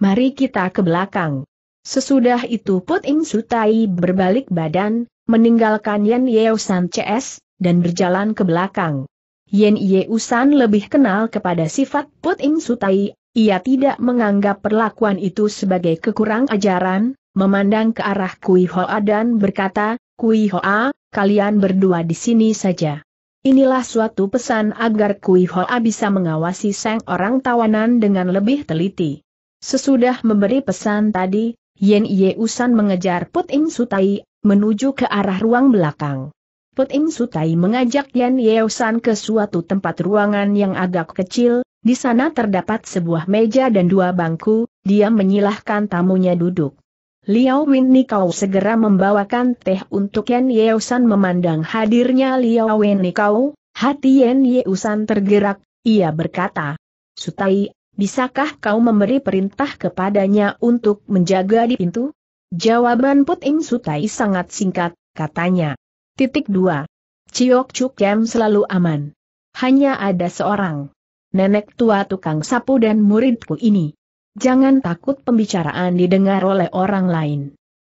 Mari kita ke belakang. Sesudah itu Put Ing Sutai berbalik badan, meninggalkan Yen Yeusan CS, dan berjalan ke belakang. Yen Yeusan lebih kenal kepada sifat Put Im Sutai, ia tidak menganggap perlakuan itu sebagai kekurang ajaran, memandang ke arah Kui Hoa dan berkata, Kui Hoa, kalian berdua di sini saja. Inilah suatu pesan agar Kui Hoa bisa mengawasi sang orang tawanan dengan lebih teliti. Sesudah memberi pesan tadi, Yen Yeusan mengejar Put Im Sutai, menuju ke arah ruang belakang. Puting Sutai mengajak Yan Yeosan ke suatu tempat ruangan yang agak kecil, di sana terdapat sebuah meja dan dua bangku, dia menyilahkan tamunya duduk. Liao Wen Nikau segera membawakan teh untuk Yan Yeosan memandang hadirnya Liao Wen Nikau, hati Yan Yeosan tergerak, ia berkata, Sutai, bisakah kau memberi perintah kepadanya untuk menjaga di pintu? Jawaban Puting Sutai sangat singkat, katanya, Titik 2. Ciok Chuk selalu aman. Hanya ada seorang. Nenek tua tukang sapu dan muridku ini. Jangan takut pembicaraan didengar oleh orang lain.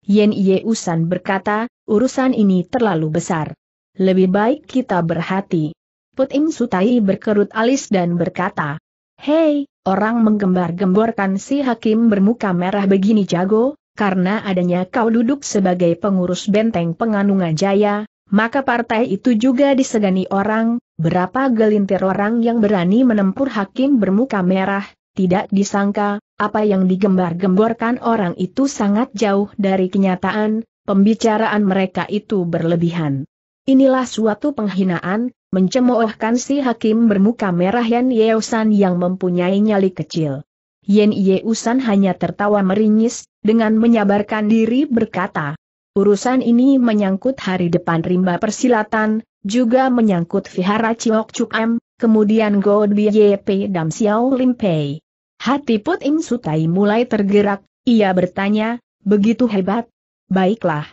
Yen Ye Usan berkata, urusan ini terlalu besar. Lebih baik kita berhati. Put Puting Sutai berkerut alis dan berkata, Hei, orang menggembar-gemborkan si hakim bermuka merah begini jago, karena adanya kau duduk sebagai pengurus benteng penganungan jaya, maka partai itu juga disegani orang, berapa gelintir orang yang berani menempur hakim bermuka merah, tidak disangka, apa yang digembar-gemborkan orang itu sangat jauh dari kenyataan, pembicaraan mereka itu berlebihan. Inilah suatu penghinaan, mencemoohkan si hakim bermuka merah Yan Yeusan yang mempunyai nyali kecil. Yen Yeusan hanya tertawa meringis, dengan menyabarkan diri berkata, Urusan ini menyangkut hari depan rimba persilatan, juga menyangkut vihara Chiok Chuk M, kemudian God B.Y.P. Dam Xiao Lim Pei. Hati Put Im Sutai mulai tergerak, ia bertanya, begitu hebat? Baiklah.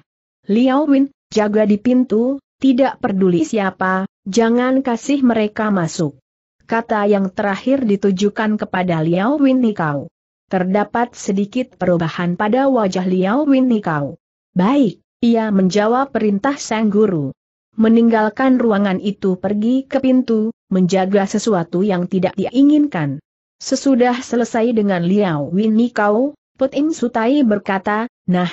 Liao Win, jaga di pintu, tidak peduli siapa, jangan kasih mereka masuk. Kata yang terakhir ditujukan kepada Liao Win Nikau. Terdapat sedikit perubahan pada wajah Liao Win Nikau. Baik, ia menjawab perintah sang guru. Meninggalkan ruangan itu pergi ke pintu, menjaga sesuatu yang tidak diinginkan. Sesudah selesai dengan Liao Win Nikau, Puting Sutai berkata, Nah,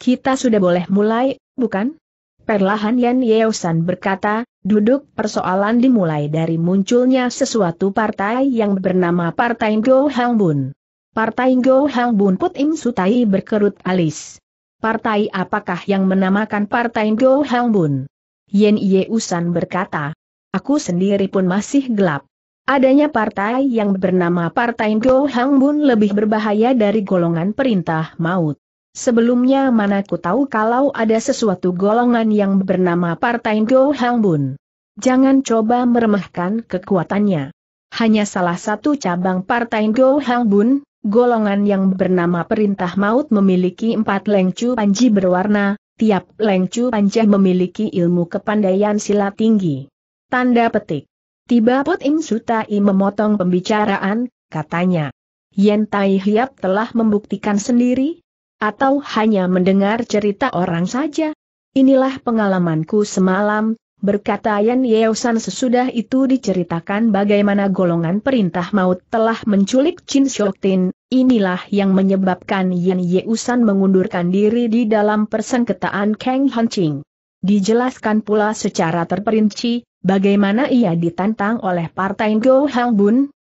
kita sudah boleh mulai, bukan? Perlahan Yan Yeosan berkata, duduk persoalan dimulai dari munculnya sesuatu partai yang bernama Partai Go Bun. Partai Go Hang Bun, Puting Sutai berkerut alis partai apakah yang menamakan partai Go Hang Bun? Yen Ye Usan berkata, aku sendiri pun masih gelap. Adanya partai yang bernama Partai Go Hang Bun lebih berbahaya dari golongan perintah maut. Sebelumnya mana ku tahu kalau ada sesuatu golongan yang bernama Partai Go Hang Bun. Jangan coba meremehkan kekuatannya. Hanya salah satu cabang Partai Go Hang Bun, Golongan yang bernama Perintah Maut memiliki empat lengcu panji berwarna, tiap lengcu panji memiliki ilmu kepandaian silat tinggi. Tanda petik. Tiba Pot Im Sutai memotong pembicaraan, katanya. Yen Tai Hiap telah membuktikan sendiri? Atau hanya mendengar cerita orang saja? Inilah pengalamanku semalam, berkata Yan Yeosan sesudah itu diceritakan bagaimana golongan perintah maut telah menculik Chin Shoktin, inilah yang menyebabkan Yan Yeosan mengundurkan diri di dalam persengketaan Kang Ching. Dijelaskan pula secara terperinci, bagaimana ia ditantang oleh partai Go Hang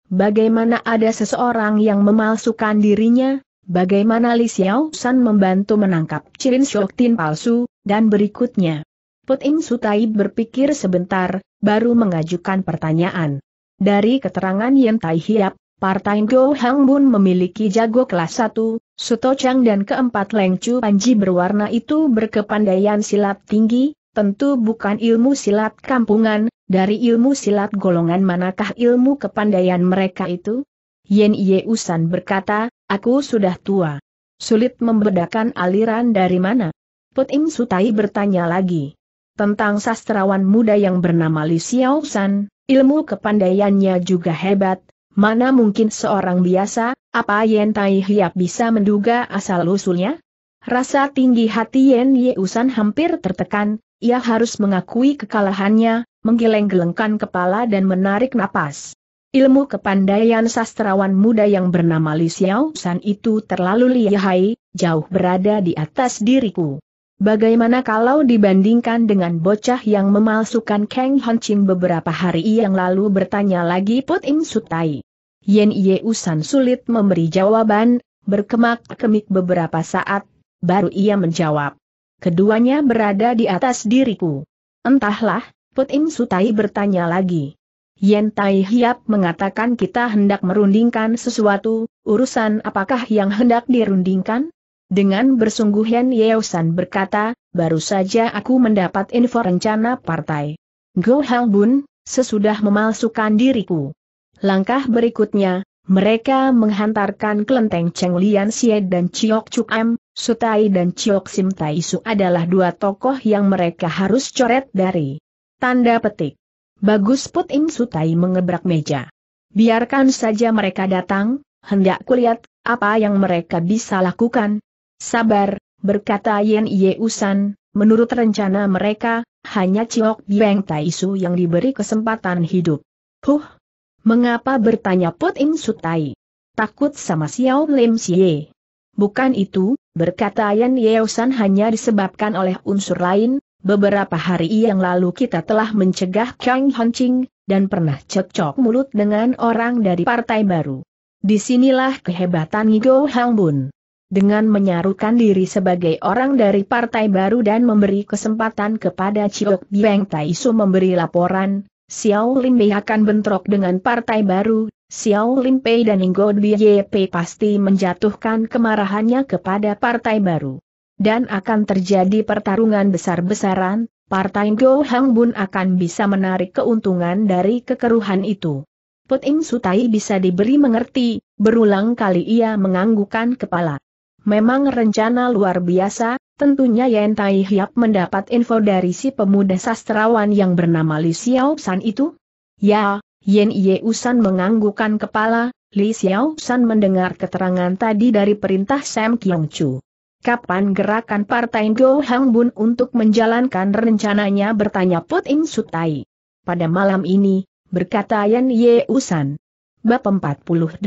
bagaimana ada seseorang yang memalsukan dirinya, bagaimana Li Xiao San membantu menangkap Chin Shoktin palsu, dan berikutnya. Puting Sutaib berpikir sebentar, baru mengajukan pertanyaan. Dari keterangan Yen Tai Hiap, Partai Go Hang Bun memiliki jago kelas 1, Suto Chang dan keempat Leng Panji berwarna itu berkepandaian silat tinggi, tentu bukan ilmu silat kampungan, dari ilmu silat golongan manakah ilmu kepandaian mereka itu? Yen Ye Yeusan berkata, aku sudah tua. Sulit membedakan aliran dari mana? Put Im Sutai bertanya lagi tentang sastrawan muda yang bernama Li Xiaosan, ilmu kepandaiannya juga hebat, mana mungkin seorang biasa, apa Yen Tai Hiap bisa menduga asal-usulnya? Rasa tinggi hati Yen Yeusan hampir tertekan, ia harus mengakui kekalahannya, menggeleng-gelengkan kepala dan menarik napas. Ilmu kepandaian sastrawan muda yang bernama Li Xiaosan itu terlalu lihai, jauh berada di atas diriku. Bagaimana kalau dibandingkan dengan bocah yang memalsukan Kang Ching beberapa hari yang lalu bertanya lagi Put Im Sutai? Yen Ye Yeusan sulit memberi jawaban, berkemak-kemik beberapa saat, baru ia menjawab. Keduanya berada di atas diriku. Entahlah, Put Im Sutai bertanya lagi. Yen Tai Hiap mengatakan kita hendak merundingkan sesuatu, urusan apakah yang hendak dirundingkan? Dengan bersungguh Yan Yeosan berkata, baru saja aku mendapat info rencana partai. Go Hang Bun, sesudah memalsukan diriku. Langkah berikutnya, mereka menghantarkan kelenteng Cheng Lian Xie dan Chiok Chuk Am, Sutai dan Chiok Sim Tai Su adalah dua tokoh yang mereka harus coret dari. Tanda petik. Bagus Put Im Sutai mengebrak meja. Biarkan saja mereka datang, hendak kulihat, apa yang mereka bisa lakukan, Sabar, berkata Yen Yeusan, menurut rencana mereka, hanya Ciok Bieng Taisu yang diberi kesempatan hidup. Huh! Mengapa bertanya Put Im Sutai? Takut sama Xiao Lim Xie. Bukan itu, berkata Yen Yeusan hanya disebabkan oleh unsur lain, Beberapa hari yang lalu kita telah mencegah Kang Hanching dan pernah cekcok mulut dengan orang dari partai baru. Disinilah kehebatan Ngo Hangbun dengan menyarukan diri sebagai orang dari partai baru dan memberi kesempatan kepada Chiok Bieng Taisu memberi laporan, Xiao Lin Bei akan bentrok dengan partai baru, Xiao Lin Pei dan Ye Yp pasti menjatuhkan kemarahannya kepada partai baru. Dan akan terjadi pertarungan besar-besaran, partai Go Hang Bun akan bisa menarik keuntungan dari kekeruhan itu. Put Ing Sutai bisa diberi mengerti, berulang kali ia menganggukkan kepala. Memang rencana luar biasa, tentunya Yen Tai Hiap mendapat info dari si pemuda sastrawan yang bernama Li Xiao San itu? Ya, Yen Ye Usan menganggukan kepala, Li Xiao San mendengar keterangan tadi dari perintah Sam Kyong Chu. Kapan gerakan Partai Go Hang Bun untuk menjalankan rencananya bertanya Put Ing Sutai. Pada malam ini, berkata Yen Ye Usan. Bab 48.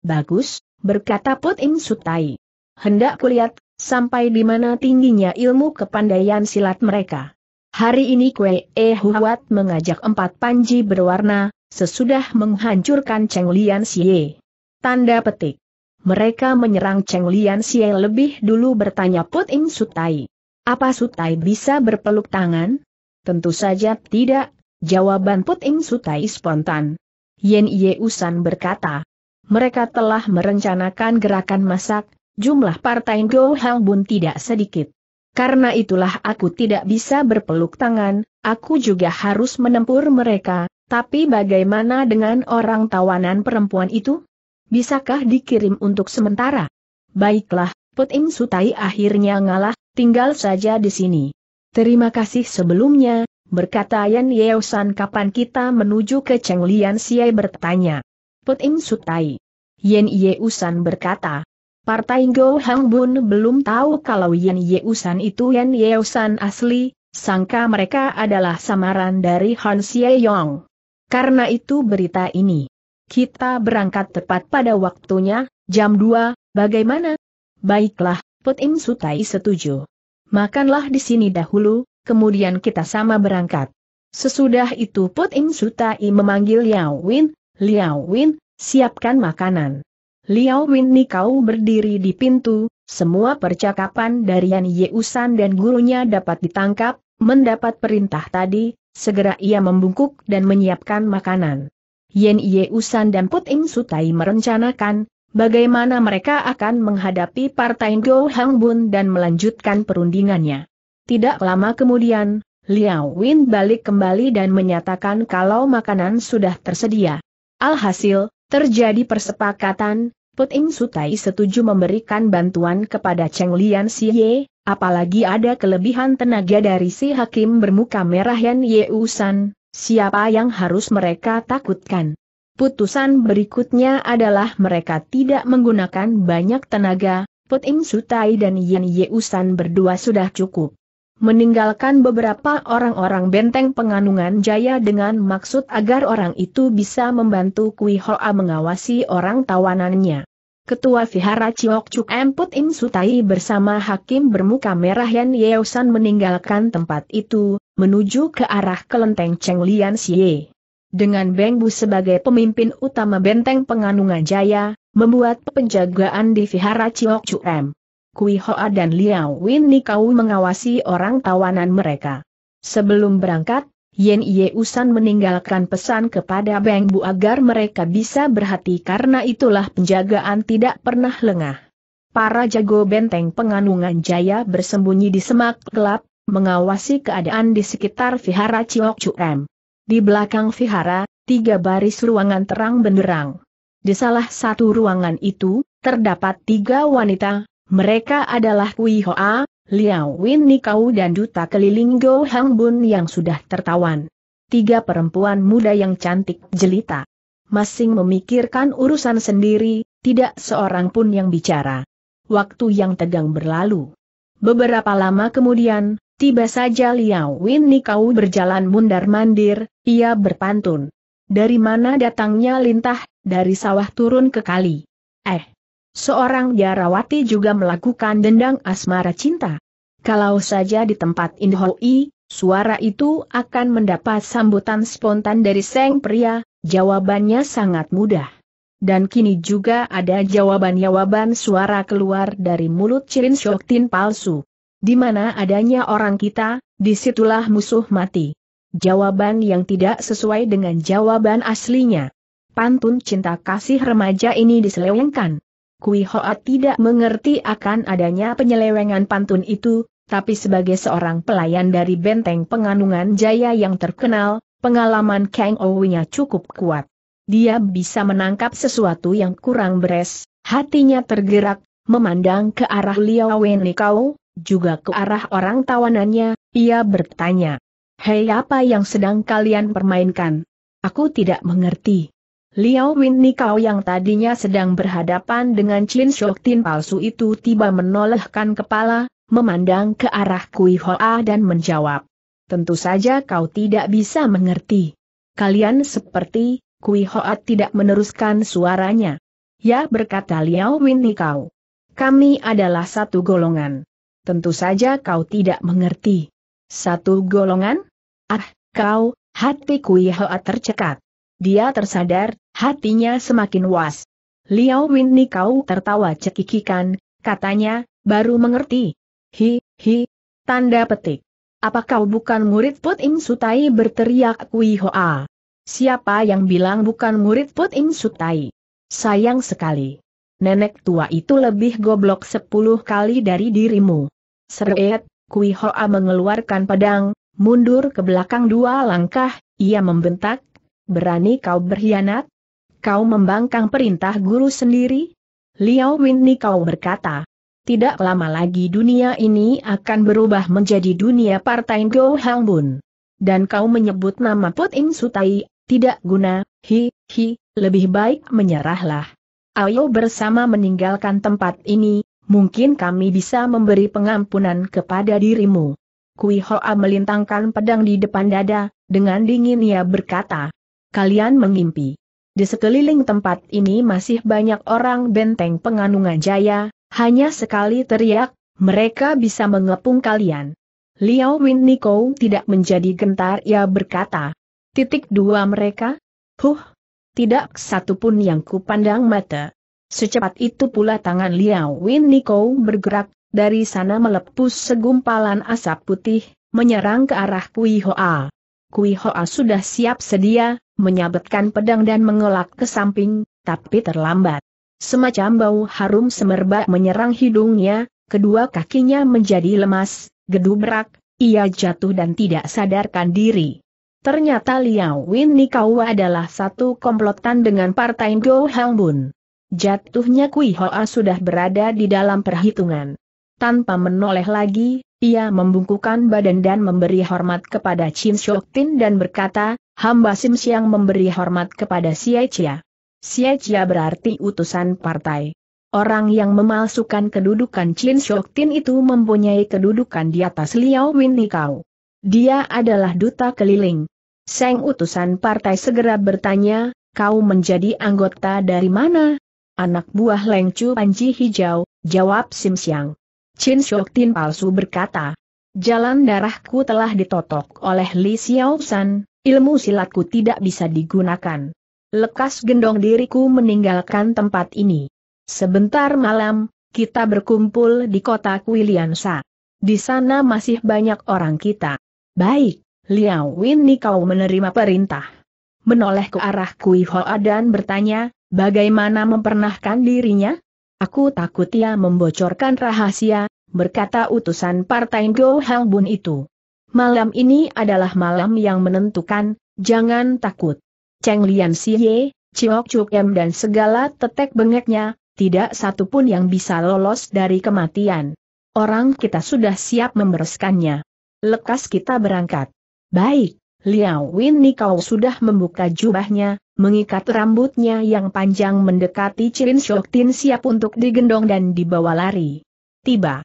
Bagus, berkata Put Im Sutai. Hendak kulihat, sampai di mana tingginya ilmu kepandaian silat mereka. Hari ini Kwe E Huat mengajak empat panji berwarna, sesudah menghancurkan Cheng Lian Xie. Tanda petik. Mereka menyerang Cheng Lian Xie lebih dulu bertanya Put Im Sutai. Apa Sutai bisa berpeluk tangan? Tentu saja tidak, jawaban Put Im Sutai spontan. Yen Ye Usan berkata, mereka telah merencanakan gerakan masak, jumlah partai Go Hang Bun tidak sedikit. Karena itulah aku tidak bisa berpeluk tangan, aku juga harus menempur mereka, tapi bagaimana dengan orang tawanan perempuan itu? Bisakah dikirim untuk sementara? Baiklah, Put Im Sutai akhirnya ngalah, tinggal saja di sini. Terima kasih sebelumnya, berkata Yan Yeosan kapan kita menuju ke Cheng Lian Siai bertanya. Puting Sutai. Yen Yeusan berkata, Partai Go Hang Bun belum tahu kalau Yen Yeusan itu Yen Usan asli, sangka mereka adalah samaran dari Han Yong. Karena itu berita ini. Kita berangkat tepat pada waktunya, jam 2, bagaimana? Baiklah, Putim Sutai setuju. Makanlah di sini dahulu, kemudian kita sama berangkat. Sesudah itu Putim Sutai memanggil Yao Win, Liao Win, siapkan makanan. Liao Win Nikau berdiri di pintu, semua percakapan dari Yan Yeusan dan gurunya dapat ditangkap, mendapat perintah tadi, segera ia membungkuk dan menyiapkan makanan. Yan Yeusan dan Puting Sutai merencanakan, bagaimana mereka akan menghadapi Partai Go Hang Bun dan melanjutkan perundingannya. Tidak lama kemudian, Liao Win balik kembali dan menyatakan kalau makanan sudah tersedia. Alhasil, terjadi persepakatan, Puting Sutai setuju memberikan bantuan kepada Cheng Lian Si Ye, apalagi ada kelebihan tenaga dari si hakim bermuka merah Yan Ye Usan, siapa yang harus mereka takutkan. Putusan berikutnya adalah mereka tidak menggunakan banyak tenaga, Puting Sutai dan Yan Ye Usan berdua sudah cukup meninggalkan beberapa orang-orang benteng penganungan jaya dengan maksud agar orang itu bisa membantu Kui Hoa mengawasi orang tawanannya. Ketua Vihara Chiok Chuk Emput Im Sutai bersama Hakim bermuka merah Yan Yeosan meninggalkan tempat itu, menuju ke arah kelenteng Cheng Lian Xie. Dengan Beng Bu sebagai pemimpin utama benteng penganungan jaya, membuat penjagaan di Vihara Chiok Chuk Emput. Kui Hoa dan Liao Win kau mengawasi orang tawanan mereka. Sebelum berangkat, Yen Ye Usan meninggalkan pesan kepada Beng Bu agar mereka bisa berhati karena itulah penjagaan tidak pernah lengah. Para jago benteng penganungan jaya bersembunyi di semak gelap, mengawasi keadaan di sekitar vihara Ciok Cuem. Di belakang vihara, tiga baris ruangan terang benderang. Di salah satu ruangan itu, terdapat tiga wanita, mereka adalah Kui Hoa, Liao Win Nikau dan Duta Keliling Go Hang Bun yang sudah tertawan. Tiga perempuan muda yang cantik jelita. Masing memikirkan urusan sendiri, tidak seorang pun yang bicara. Waktu yang tegang berlalu. Beberapa lama kemudian, tiba saja Liao Win Nikau berjalan mundar-mandir, ia berpantun. Dari mana datangnya lintah, dari sawah turun ke kali. Eh, Seorang biarawati juga melakukan dendang asmara cinta. Kalau saja di tempat Indhoi, suara itu akan mendapat sambutan spontan dari sang pria, jawabannya sangat mudah. Dan kini juga ada jawaban-jawaban suara keluar dari mulut Cirin Shoktin palsu. Di mana adanya orang kita, disitulah musuh mati. Jawaban yang tidak sesuai dengan jawaban aslinya. Pantun cinta kasih remaja ini diselewengkan. Kui Hoa tidak mengerti akan adanya penyelewengan pantun itu, tapi sebagai seorang pelayan dari benteng penganungan jaya yang terkenal, pengalaman Kang Owi-nya cukup kuat. Dia bisa menangkap sesuatu yang kurang beres, hatinya tergerak, memandang ke arah Liao Wenikau, juga ke arah orang tawanannya, ia bertanya. Hei apa yang sedang kalian permainkan? Aku tidak mengerti. Liao Win Nikau yang tadinya sedang berhadapan dengan Chin Shok Tin palsu itu tiba menolehkan kepala, memandang ke arah Kui Hoa dan menjawab. Tentu saja kau tidak bisa mengerti. Kalian seperti, Kui Hoa tidak meneruskan suaranya. Ya berkata Liao Win Nikau. Kami adalah satu golongan. Tentu saja kau tidak mengerti. Satu golongan? Ah, kau, hati Kui Hoa tercekat. Dia tersadar, hatinya semakin was. Liao Win kau tertawa cekikikan, katanya, baru mengerti. Hi, hi, tanda petik. Apa kau bukan murid Put Im Sutai berteriak Kui Hoa? Siapa yang bilang bukan murid Put Im Sutai? Sayang sekali. Nenek tua itu lebih goblok sepuluh kali dari dirimu. Seret, Kui Hoa mengeluarkan pedang, mundur ke belakang dua langkah, ia membentak, Berani kau berkhianat? Kau membangkang perintah guru sendiri? Liao Winni kau berkata. Tidak lama lagi dunia ini akan berubah menjadi dunia partai Go Hang Bun. Dan kau menyebut nama Put Im Sutai, tidak guna, hi, hi, lebih baik menyerahlah. Ayo bersama meninggalkan tempat ini, mungkin kami bisa memberi pengampunan kepada dirimu. Kui Hoa melintangkan pedang di depan dada, dengan dingin ia berkata, kalian mengimpi. Di sekeliling tempat ini masih banyak orang benteng penganungan jaya, hanya sekali teriak, mereka bisa mengepung kalian. Liao Win Niko tidak menjadi gentar ia berkata. Titik dua mereka? Huh, tidak satu pun yang kupandang mata. Secepat itu pula tangan Liao Win Niko bergerak, dari sana melepus segumpalan asap putih, menyerang ke arah Kui Hoa. Kui Hoa sudah siap sedia, menyabetkan pedang dan mengelak ke samping, tapi terlambat. Semacam bau harum semerbak menyerang hidungnya, kedua kakinya menjadi lemas, gedubrak, ia jatuh dan tidak sadarkan diri. Ternyata Liao Win Nikawa adalah satu komplotan dengan partai Go Hang Bun. Jatuhnya Kui Hoa sudah berada di dalam perhitungan. Tanpa menoleh lagi, ia membungkukan badan dan memberi hormat kepada Chin Shok Tin dan berkata, hamba Sim Siang memberi hormat kepada Siai Chia. Siai Chia berarti utusan partai. Orang yang memalsukan kedudukan Chin Shok Tin itu mempunyai kedudukan di atas Liao Win Nikau. Dia adalah duta keliling. Seng utusan partai segera bertanya, kau menjadi anggota dari mana? Anak buah Lengcu Panji Hijau, jawab Sim Siang. Chin Shok Tin palsu berkata, jalan darahku telah ditotok oleh Li Xiao San, Ilmu silatku tidak bisa digunakan. Lekas gendong diriku meninggalkan tempat ini. Sebentar malam, kita berkumpul di kota Kuiliansa. Di sana masih banyak orang kita. Baik, Liao Winni kau menerima perintah. Menoleh ke arah Kui Hoa dan bertanya, bagaimana mempernahkan dirinya? Aku takut ia membocorkan rahasia, berkata utusan partai Go Hang Bun itu. Malam ini adalah malam yang menentukan, jangan takut. Cheng Lian Xie, Chiok Em dan segala tetek bengeknya, tidak satupun yang bisa lolos dari kematian. Orang kita sudah siap membereskannya. Lekas kita berangkat. Baik, Liao Win Nikau sudah membuka jubahnya, mengikat rambutnya yang panjang mendekati Chin Shok Tin siap untuk digendong dan dibawa lari. Tiba.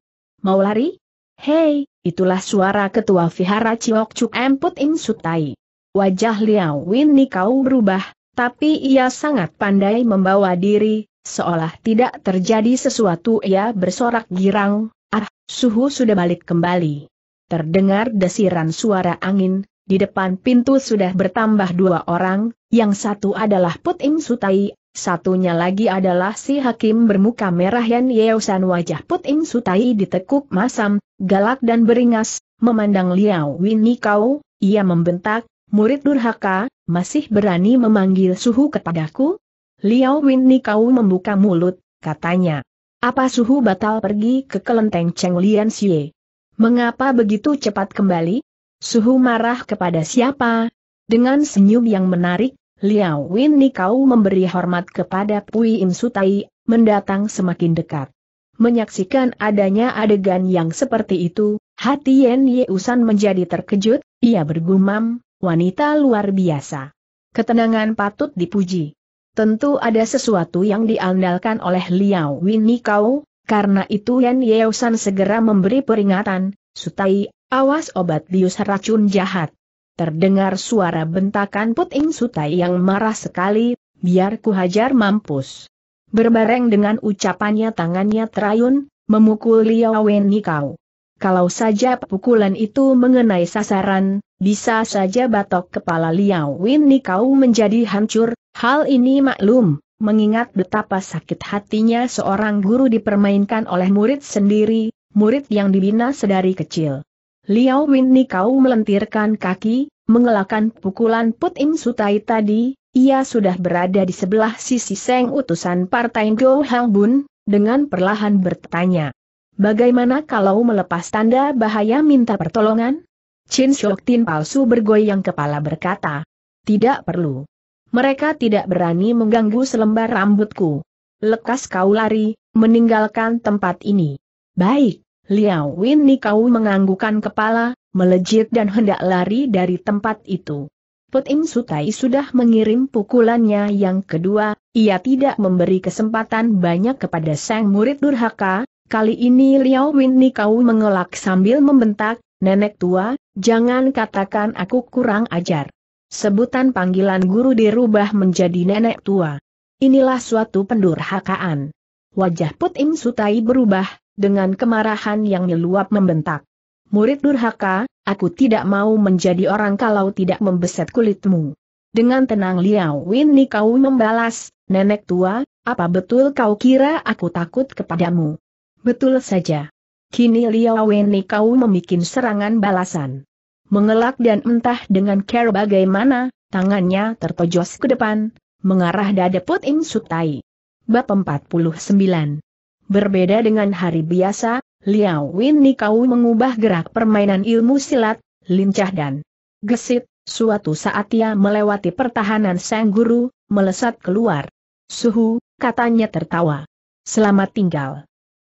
Mau lari? Hei, itulah suara ketua vihara Ciok Cuk Emput Im Sutai. Wajah Liao Win kau berubah, tapi ia sangat pandai membawa diri, seolah tidak terjadi sesuatu ia bersorak girang, ah, suhu sudah balik kembali. Terdengar desiran suara angin, di depan pintu sudah bertambah dua orang, yang satu adalah Put Im Sutai, Satunya lagi adalah si hakim bermuka merah Yan Yeosan wajah puting Sutai ditekuk masam, galak dan beringas, memandang Liao Winnie kau, ia membentak, murid durhaka, masih berani memanggil suhu kepadaku? Liao Winnie kau membuka mulut, katanya. Apa suhu batal pergi ke kelenteng Cheng Lian Xie? Mengapa begitu cepat kembali? Suhu marah kepada siapa? Dengan senyum yang menarik, Liao Win Nikau memberi hormat kepada Pui Im Sutai, mendatang semakin dekat. Menyaksikan adanya adegan yang seperti itu, hati Yen Yeusan menjadi terkejut, ia bergumam, wanita luar biasa. Ketenangan patut dipuji. Tentu ada sesuatu yang diandalkan oleh Liao Win Nikau, karena itu Yen Yeusan segera memberi peringatan, Sutai, awas obat bius racun jahat. Terdengar suara bentakan puting sutai yang marah sekali, biar ku hajar mampus. Berbareng dengan ucapannya tangannya terayun, memukul Liao Wen Nikau. Kalau saja pukulan itu mengenai sasaran, bisa saja batok kepala Liao Wen Nikau menjadi hancur, hal ini maklum, mengingat betapa sakit hatinya seorang guru dipermainkan oleh murid sendiri, murid yang dibina sedari kecil. Liao Win kau melentirkan kaki, mengelakkan pukulan Put Im Sutai tadi, ia sudah berada di sebelah sisi Seng utusan Partai Go Hang Bun, dengan perlahan bertanya. Bagaimana kalau melepas tanda bahaya minta pertolongan? Chin Shok Tin palsu bergoyang kepala berkata. Tidak perlu. Mereka tidak berani mengganggu selembar rambutku. Lekas kau lari, meninggalkan tempat ini. Baik. Liao Win Nikau menganggukan kepala, melejit dan hendak lari dari tempat itu. Put Im Sutai sudah mengirim pukulannya yang kedua, ia tidak memberi kesempatan banyak kepada sang murid durhaka, kali ini Liao Win Nikau mengelak sambil membentak, Nenek tua, jangan katakan aku kurang ajar. Sebutan panggilan guru dirubah menjadi nenek tua. Inilah suatu pendurhakaan. Wajah Put Im Sutai berubah, dengan kemarahan yang meluap membentak. Murid durhaka, aku tidak mau menjadi orang kalau tidak membeset kulitmu. Dengan tenang Liao Win Kau membalas, nenek tua, apa betul kau kira aku takut kepadamu? Betul saja. Kini Liao Win Kau memikin serangan balasan. Mengelak dan entah dengan care bagaimana, tangannya tertojos ke depan, mengarah dada Put Im Sutai. Bab 49 Berbeda dengan hari biasa, Liao Win Nikau mengubah gerak permainan ilmu silat, lincah dan gesit, suatu saat ia melewati pertahanan sang guru, melesat keluar. Suhu, katanya tertawa. Selamat tinggal.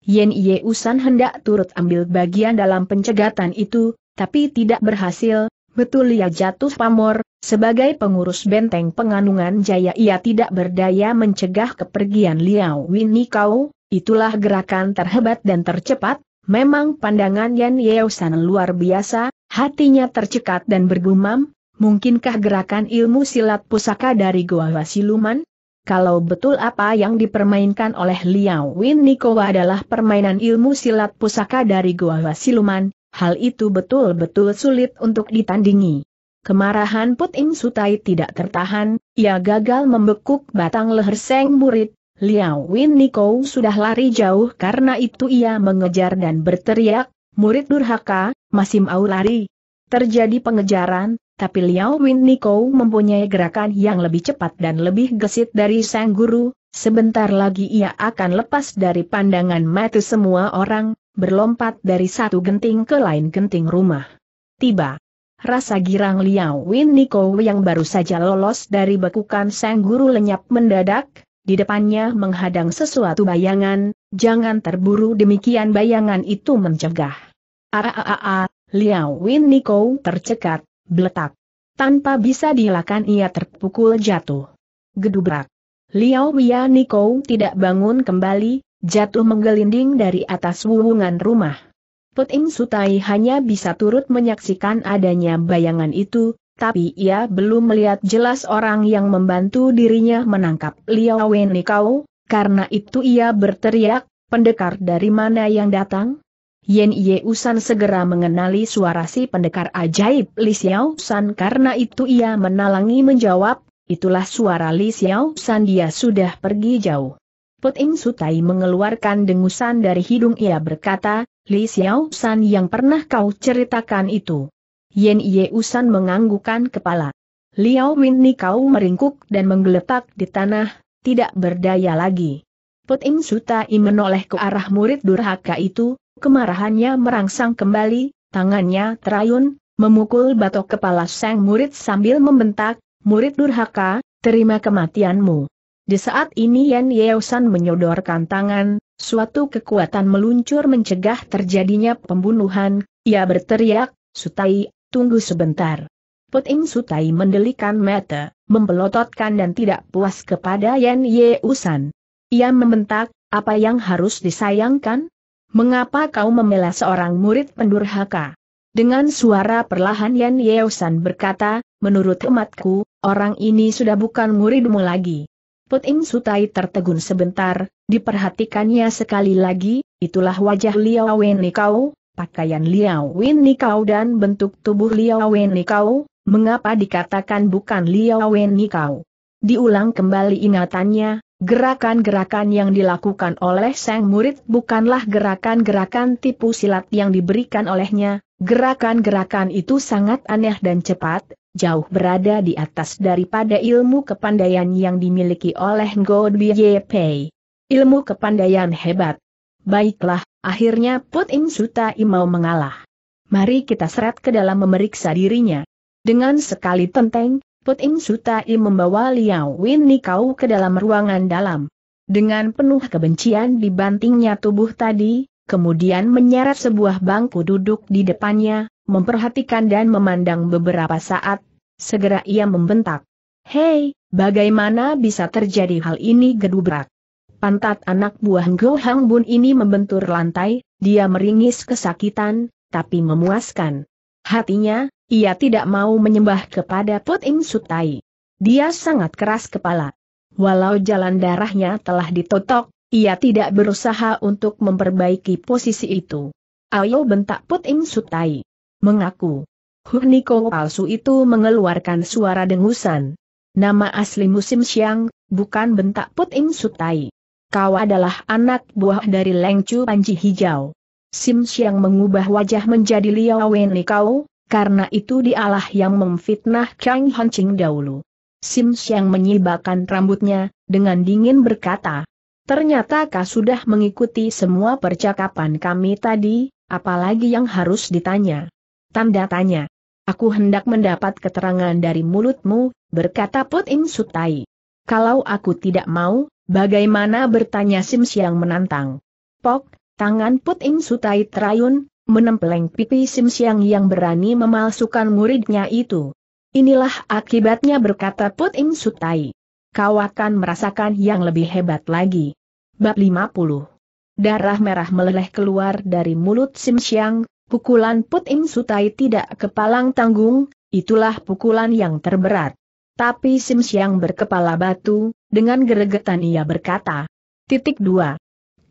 Yen Ye Usan hendak turut ambil bagian dalam pencegatan itu, tapi tidak berhasil, betul ia jatuh pamor, sebagai pengurus benteng penganungan jaya ia tidak berdaya mencegah kepergian Liao Win Nikau, Itulah gerakan terhebat dan tercepat, memang pandangan Yan Yeosan luar biasa, hatinya tercekat dan bergumam, mungkinkah gerakan ilmu silat pusaka dari Goa Siluman? Kalau betul apa yang dipermainkan oleh Liao Win Nikowa adalah permainan ilmu silat pusaka dari Goa Siluman, hal itu betul-betul sulit untuk ditandingi. Kemarahan Puting Sutai tidak tertahan, ia gagal membekuk batang leher Seng Murid, Liao Win Niko sudah lari jauh karena itu ia mengejar dan berteriak, murid durhaka, masih mau lari. Terjadi pengejaran, tapi Liao Win Niko mempunyai gerakan yang lebih cepat dan lebih gesit dari sang guru, sebentar lagi ia akan lepas dari pandangan mata semua orang, berlompat dari satu genting ke lain genting rumah. Tiba. Rasa girang Liao Win Niko yang baru saja lolos dari bekukan sang guru lenyap mendadak, di depannya menghadang sesuatu bayangan, jangan terburu demikian bayangan itu mencegah. Aaaa, ah, ah, ah, Liao Win Niko tercekat, beletak. Tanpa bisa dilakukan ia terpukul jatuh. Gedubrak. Liao Wia Niko tidak bangun kembali, jatuh menggelinding dari atas wuhungan rumah. Puting Sutai hanya bisa turut menyaksikan adanya bayangan itu, tapi ia belum melihat jelas orang yang membantu dirinya menangkap Liao kau, karena itu ia berteriak, pendekar dari mana yang datang? Yen Ye Usan segera mengenali suara si pendekar ajaib Li Xiao San karena itu ia menalangi menjawab, itulah suara Li Xiao San dia sudah pergi jauh. Puting Sutai mengeluarkan dengusan dari hidung ia berkata, Li Xiao San yang pernah kau ceritakan itu. Yen Yeusan menganggukan kepala. Liao Win kau meringkuk dan menggeletak di tanah, tidak berdaya lagi. Put Im Sutai menoleh ke arah murid durhaka itu, kemarahannya merangsang kembali, tangannya terayun, memukul batok kepala sang murid sambil membentak, murid durhaka, terima kematianmu. Di saat ini Yan Yeosan menyodorkan tangan, suatu kekuatan meluncur mencegah terjadinya pembunuhan, ia berteriak, Sutai, tunggu sebentar. Puting Sutai mendelikan mata, membelototkan dan tidak puas kepada Yan Ye Usan. Ia membentak, apa yang harus disayangkan? Mengapa kau membela seorang murid pendurhaka? Dengan suara perlahan Yan Ye Usan berkata, menurut umatku, orang ini sudah bukan muridmu lagi. Puting Sutai tertegun sebentar, diperhatikannya sekali lagi, itulah wajah Liao Weni kau, pakaian Liao Wen Nikau dan bentuk tubuh Liao Wen Nikau, mengapa dikatakan bukan Liao Wen Nikau? Diulang kembali ingatannya, gerakan-gerakan yang dilakukan oleh sang murid bukanlah gerakan-gerakan tipu silat yang diberikan olehnya, gerakan-gerakan itu sangat aneh dan cepat, jauh berada di atas daripada ilmu kepandaian yang dimiliki oleh Ngo Pei. Ilmu kepandaian hebat, Baiklah, akhirnya Put Im Suta Imau mengalah. Mari kita seret ke dalam memeriksa dirinya. Dengan sekali tenteng, Put Im Im membawa Liao Win Nikau ke dalam ruangan dalam. Dengan penuh kebencian dibantingnya tubuh tadi, kemudian menyeret sebuah bangku duduk di depannya, memperhatikan dan memandang beberapa saat, segera ia membentak. Hei, bagaimana bisa terjadi hal ini gedubrak? Pantat anak buah Go Hang Bun ini membentur lantai, dia meringis kesakitan, tapi memuaskan. Hatinya, ia tidak mau menyembah kepada Put Im Sutai. Dia sangat keras kepala. Walau jalan darahnya telah ditotok, ia tidak berusaha untuk memperbaiki posisi itu. Ayo bentak Put Im Sutai. Mengaku. Niko palsu itu mengeluarkan suara dengusan. Nama asli musim siang, bukan bentak Put Im Sutai. Kau adalah anak buah dari Lengcu Panji Hijau. Sim Siang mengubah wajah menjadi Liao Wenli kau, karena itu dialah yang memfitnah Kang Hanching dahulu. Sim Siang menyibakkan rambutnya, dengan dingin berkata, Ternyata kau sudah mengikuti semua percakapan kami tadi, apalagi yang harus ditanya. Tanda tanya. Aku hendak mendapat keterangan dari mulutmu, berkata Put Im Sutai. Kalau aku tidak mau, Bagaimana bertanya Sim Siang menantang. Pok, tangan puting sutai terayun, menempeleng pipi Sim Siang yang berani memalsukan muridnya itu. Inilah akibatnya berkata puting sutai. Kau akan merasakan yang lebih hebat lagi. Bab 50 Darah merah meleleh keluar dari mulut Sim Siang, pukulan Puting Sutai tidak kepalang tanggung, itulah pukulan yang terberat. Tapi Sim Siang berkepala batu, dengan geregetan ia berkata. Titik 2.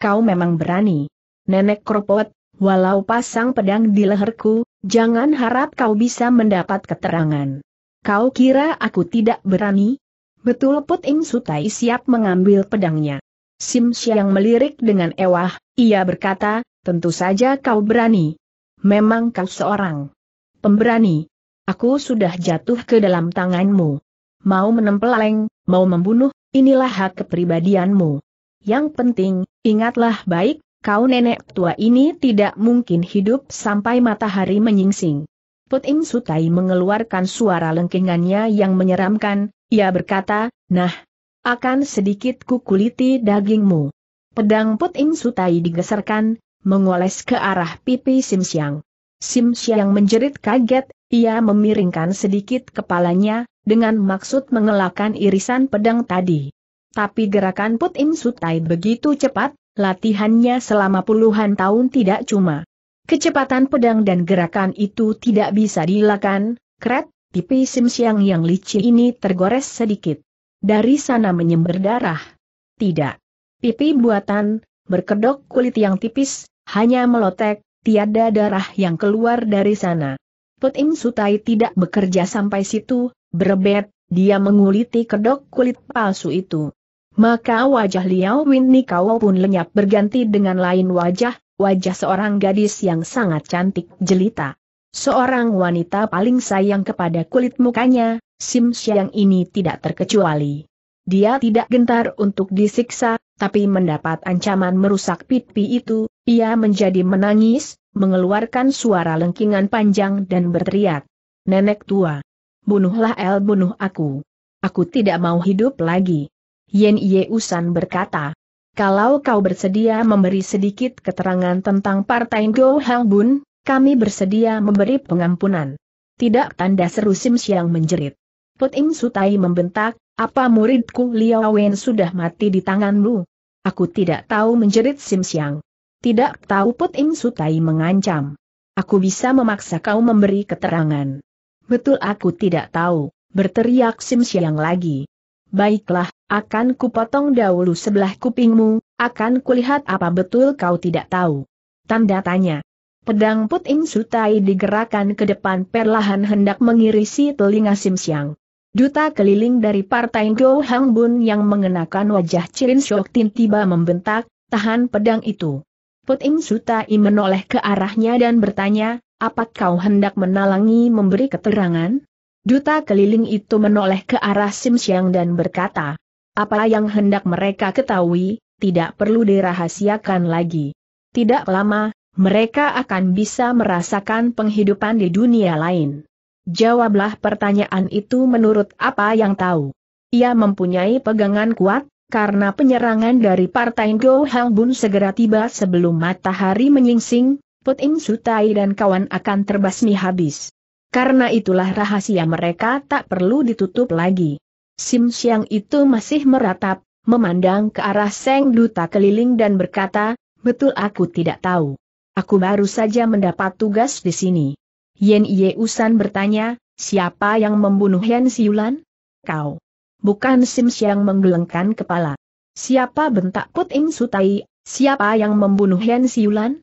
Kau memang berani. Nenek Kropot, walau pasang pedang di leherku, jangan harap kau bisa mendapat keterangan. Kau kira aku tidak berani? Betul Put Ing Sutai siap mengambil pedangnya. Sim Siang melirik dengan ewah, ia berkata, tentu saja kau berani. Memang kau seorang pemberani. Aku sudah jatuh ke dalam tanganmu mau menempeleng, mau membunuh, inilah hak kepribadianmu. Yang penting, ingatlah baik, kau nenek tua ini tidak mungkin hidup sampai matahari menyingsing. Puting Sutai mengeluarkan suara lengkingannya yang menyeramkan, ia berkata, nah, akan sedikit kukuliti dagingmu. Pedang Puting Sutai digeserkan, mengoles ke arah pipi Sim Siang. Sim Siang menjerit kaget, ia memiringkan sedikit kepalanya, dengan maksud mengelakkan irisan pedang tadi. Tapi gerakan Put Im Sutai begitu cepat, latihannya selama puluhan tahun tidak cuma. Kecepatan pedang dan gerakan itu tidak bisa dilakukan, kret, pipi Simsiang yang licin ini tergores sedikit. Dari sana menyember darah. Tidak. Pipi buatan, berkedok kulit yang tipis, hanya melotek, tiada darah yang keluar dari sana. Puting Sutai tidak bekerja sampai situ, berebet, dia menguliti kedok kulit palsu itu. Maka wajah Liao Win Nikawa pun lenyap berganti dengan lain wajah, wajah seorang gadis yang sangat cantik jelita. Seorang wanita paling sayang kepada kulit mukanya, Sim Xiang ini tidak terkecuali. Dia tidak gentar untuk disiksa, tapi mendapat ancaman merusak pipi itu, ia menjadi menangis, mengeluarkan suara lengkingan panjang dan berteriak. Nenek tua. Bunuhlah El bunuh aku. Aku tidak mau hidup lagi. Yen Ye Usan berkata. Kalau kau bersedia memberi sedikit keterangan tentang partai Go Hang Bun, kami bersedia memberi pengampunan. Tidak tanda seru Sim Siang menjerit. Put Im Sutai membentak, apa muridku Liao Wen sudah mati di tanganmu? Aku tidak tahu menjerit Sim Siang. Tidak tahu Put Im Sutai mengancam. Aku bisa memaksa kau memberi keterangan. Betul aku tidak tahu, berteriak Sim Siang lagi. Baiklah, akan kupotong dahulu sebelah kupingmu, akan kulihat apa betul kau tidak tahu. Tanda tanya. Pedang Put Im Sutai digerakkan ke depan perlahan hendak mengirisi telinga Sim Siang. Duta keliling dari partai Go Hang Bun yang mengenakan wajah ciri Shok Tin tiba membentak, tahan pedang itu. Puting Sutai menoleh ke arahnya dan bertanya, apa kau hendak menalangi memberi keterangan? Duta keliling itu menoleh ke arah Sim Siang dan berkata, apa yang hendak mereka ketahui, tidak perlu dirahasiakan lagi. Tidak lama, mereka akan bisa merasakan penghidupan di dunia lain. Jawablah pertanyaan itu menurut apa yang tahu. Ia mempunyai pegangan kuat, karena penyerangan dari partai Go Hang Bun segera tiba sebelum matahari menyingsing, Put In Sutai dan kawan akan terbasmi habis. Karena itulah rahasia mereka tak perlu ditutup lagi. Sim Siang itu masih meratap, memandang ke arah Seng Duta keliling dan berkata, betul aku tidak tahu. Aku baru saja mendapat tugas di sini. Yen Ye Usan bertanya, siapa yang membunuh Yen Siulan? Kau bukan Sim Siang menggelengkan kepala. Siapa bentak Put Ing Sutai, siapa yang membunuh Yan Siulan?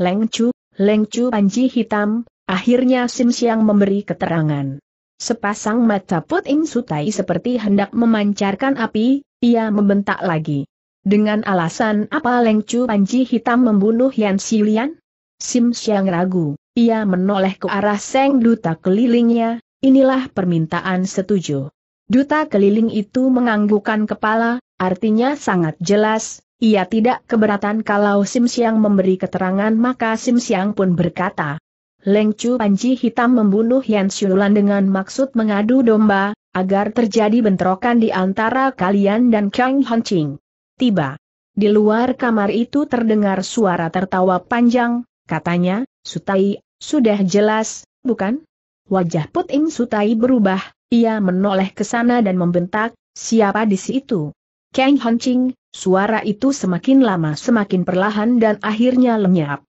Leng Chu, Leng Chu Panji Hitam, akhirnya Sim Siang memberi keterangan. Sepasang mata Put Ing Sutai seperti hendak memancarkan api, ia membentak lagi. Dengan alasan apa Leng Chu Panji Hitam membunuh Yan Siulan? Sim Siang ragu, ia menoleh ke arah Seng Duta kelilingnya, inilah permintaan setuju. Duta keliling itu menganggukkan kepala, artinya sangat jelas, ia tidak keberatan kalau Sim Siang memberi keterangan maka Sim Siang pun berkata. Leng Chu Panji Hitam membunuh Yan Xulan dengan maksud mengadu domba, agar terjadi bentrokan di antara kalian dan Kang Hancing. Tiba. Di luar kamar itu terdengar suara tertawa panjang, katanya, Sutai, sudah jelas, bukan? Wajah Puting Sutai berubah, ia menoleh ke sana dan membentak, siapa di situ? Kang Honching, suara itu semakin lama semakin perlahan dan akhirnya lenyap.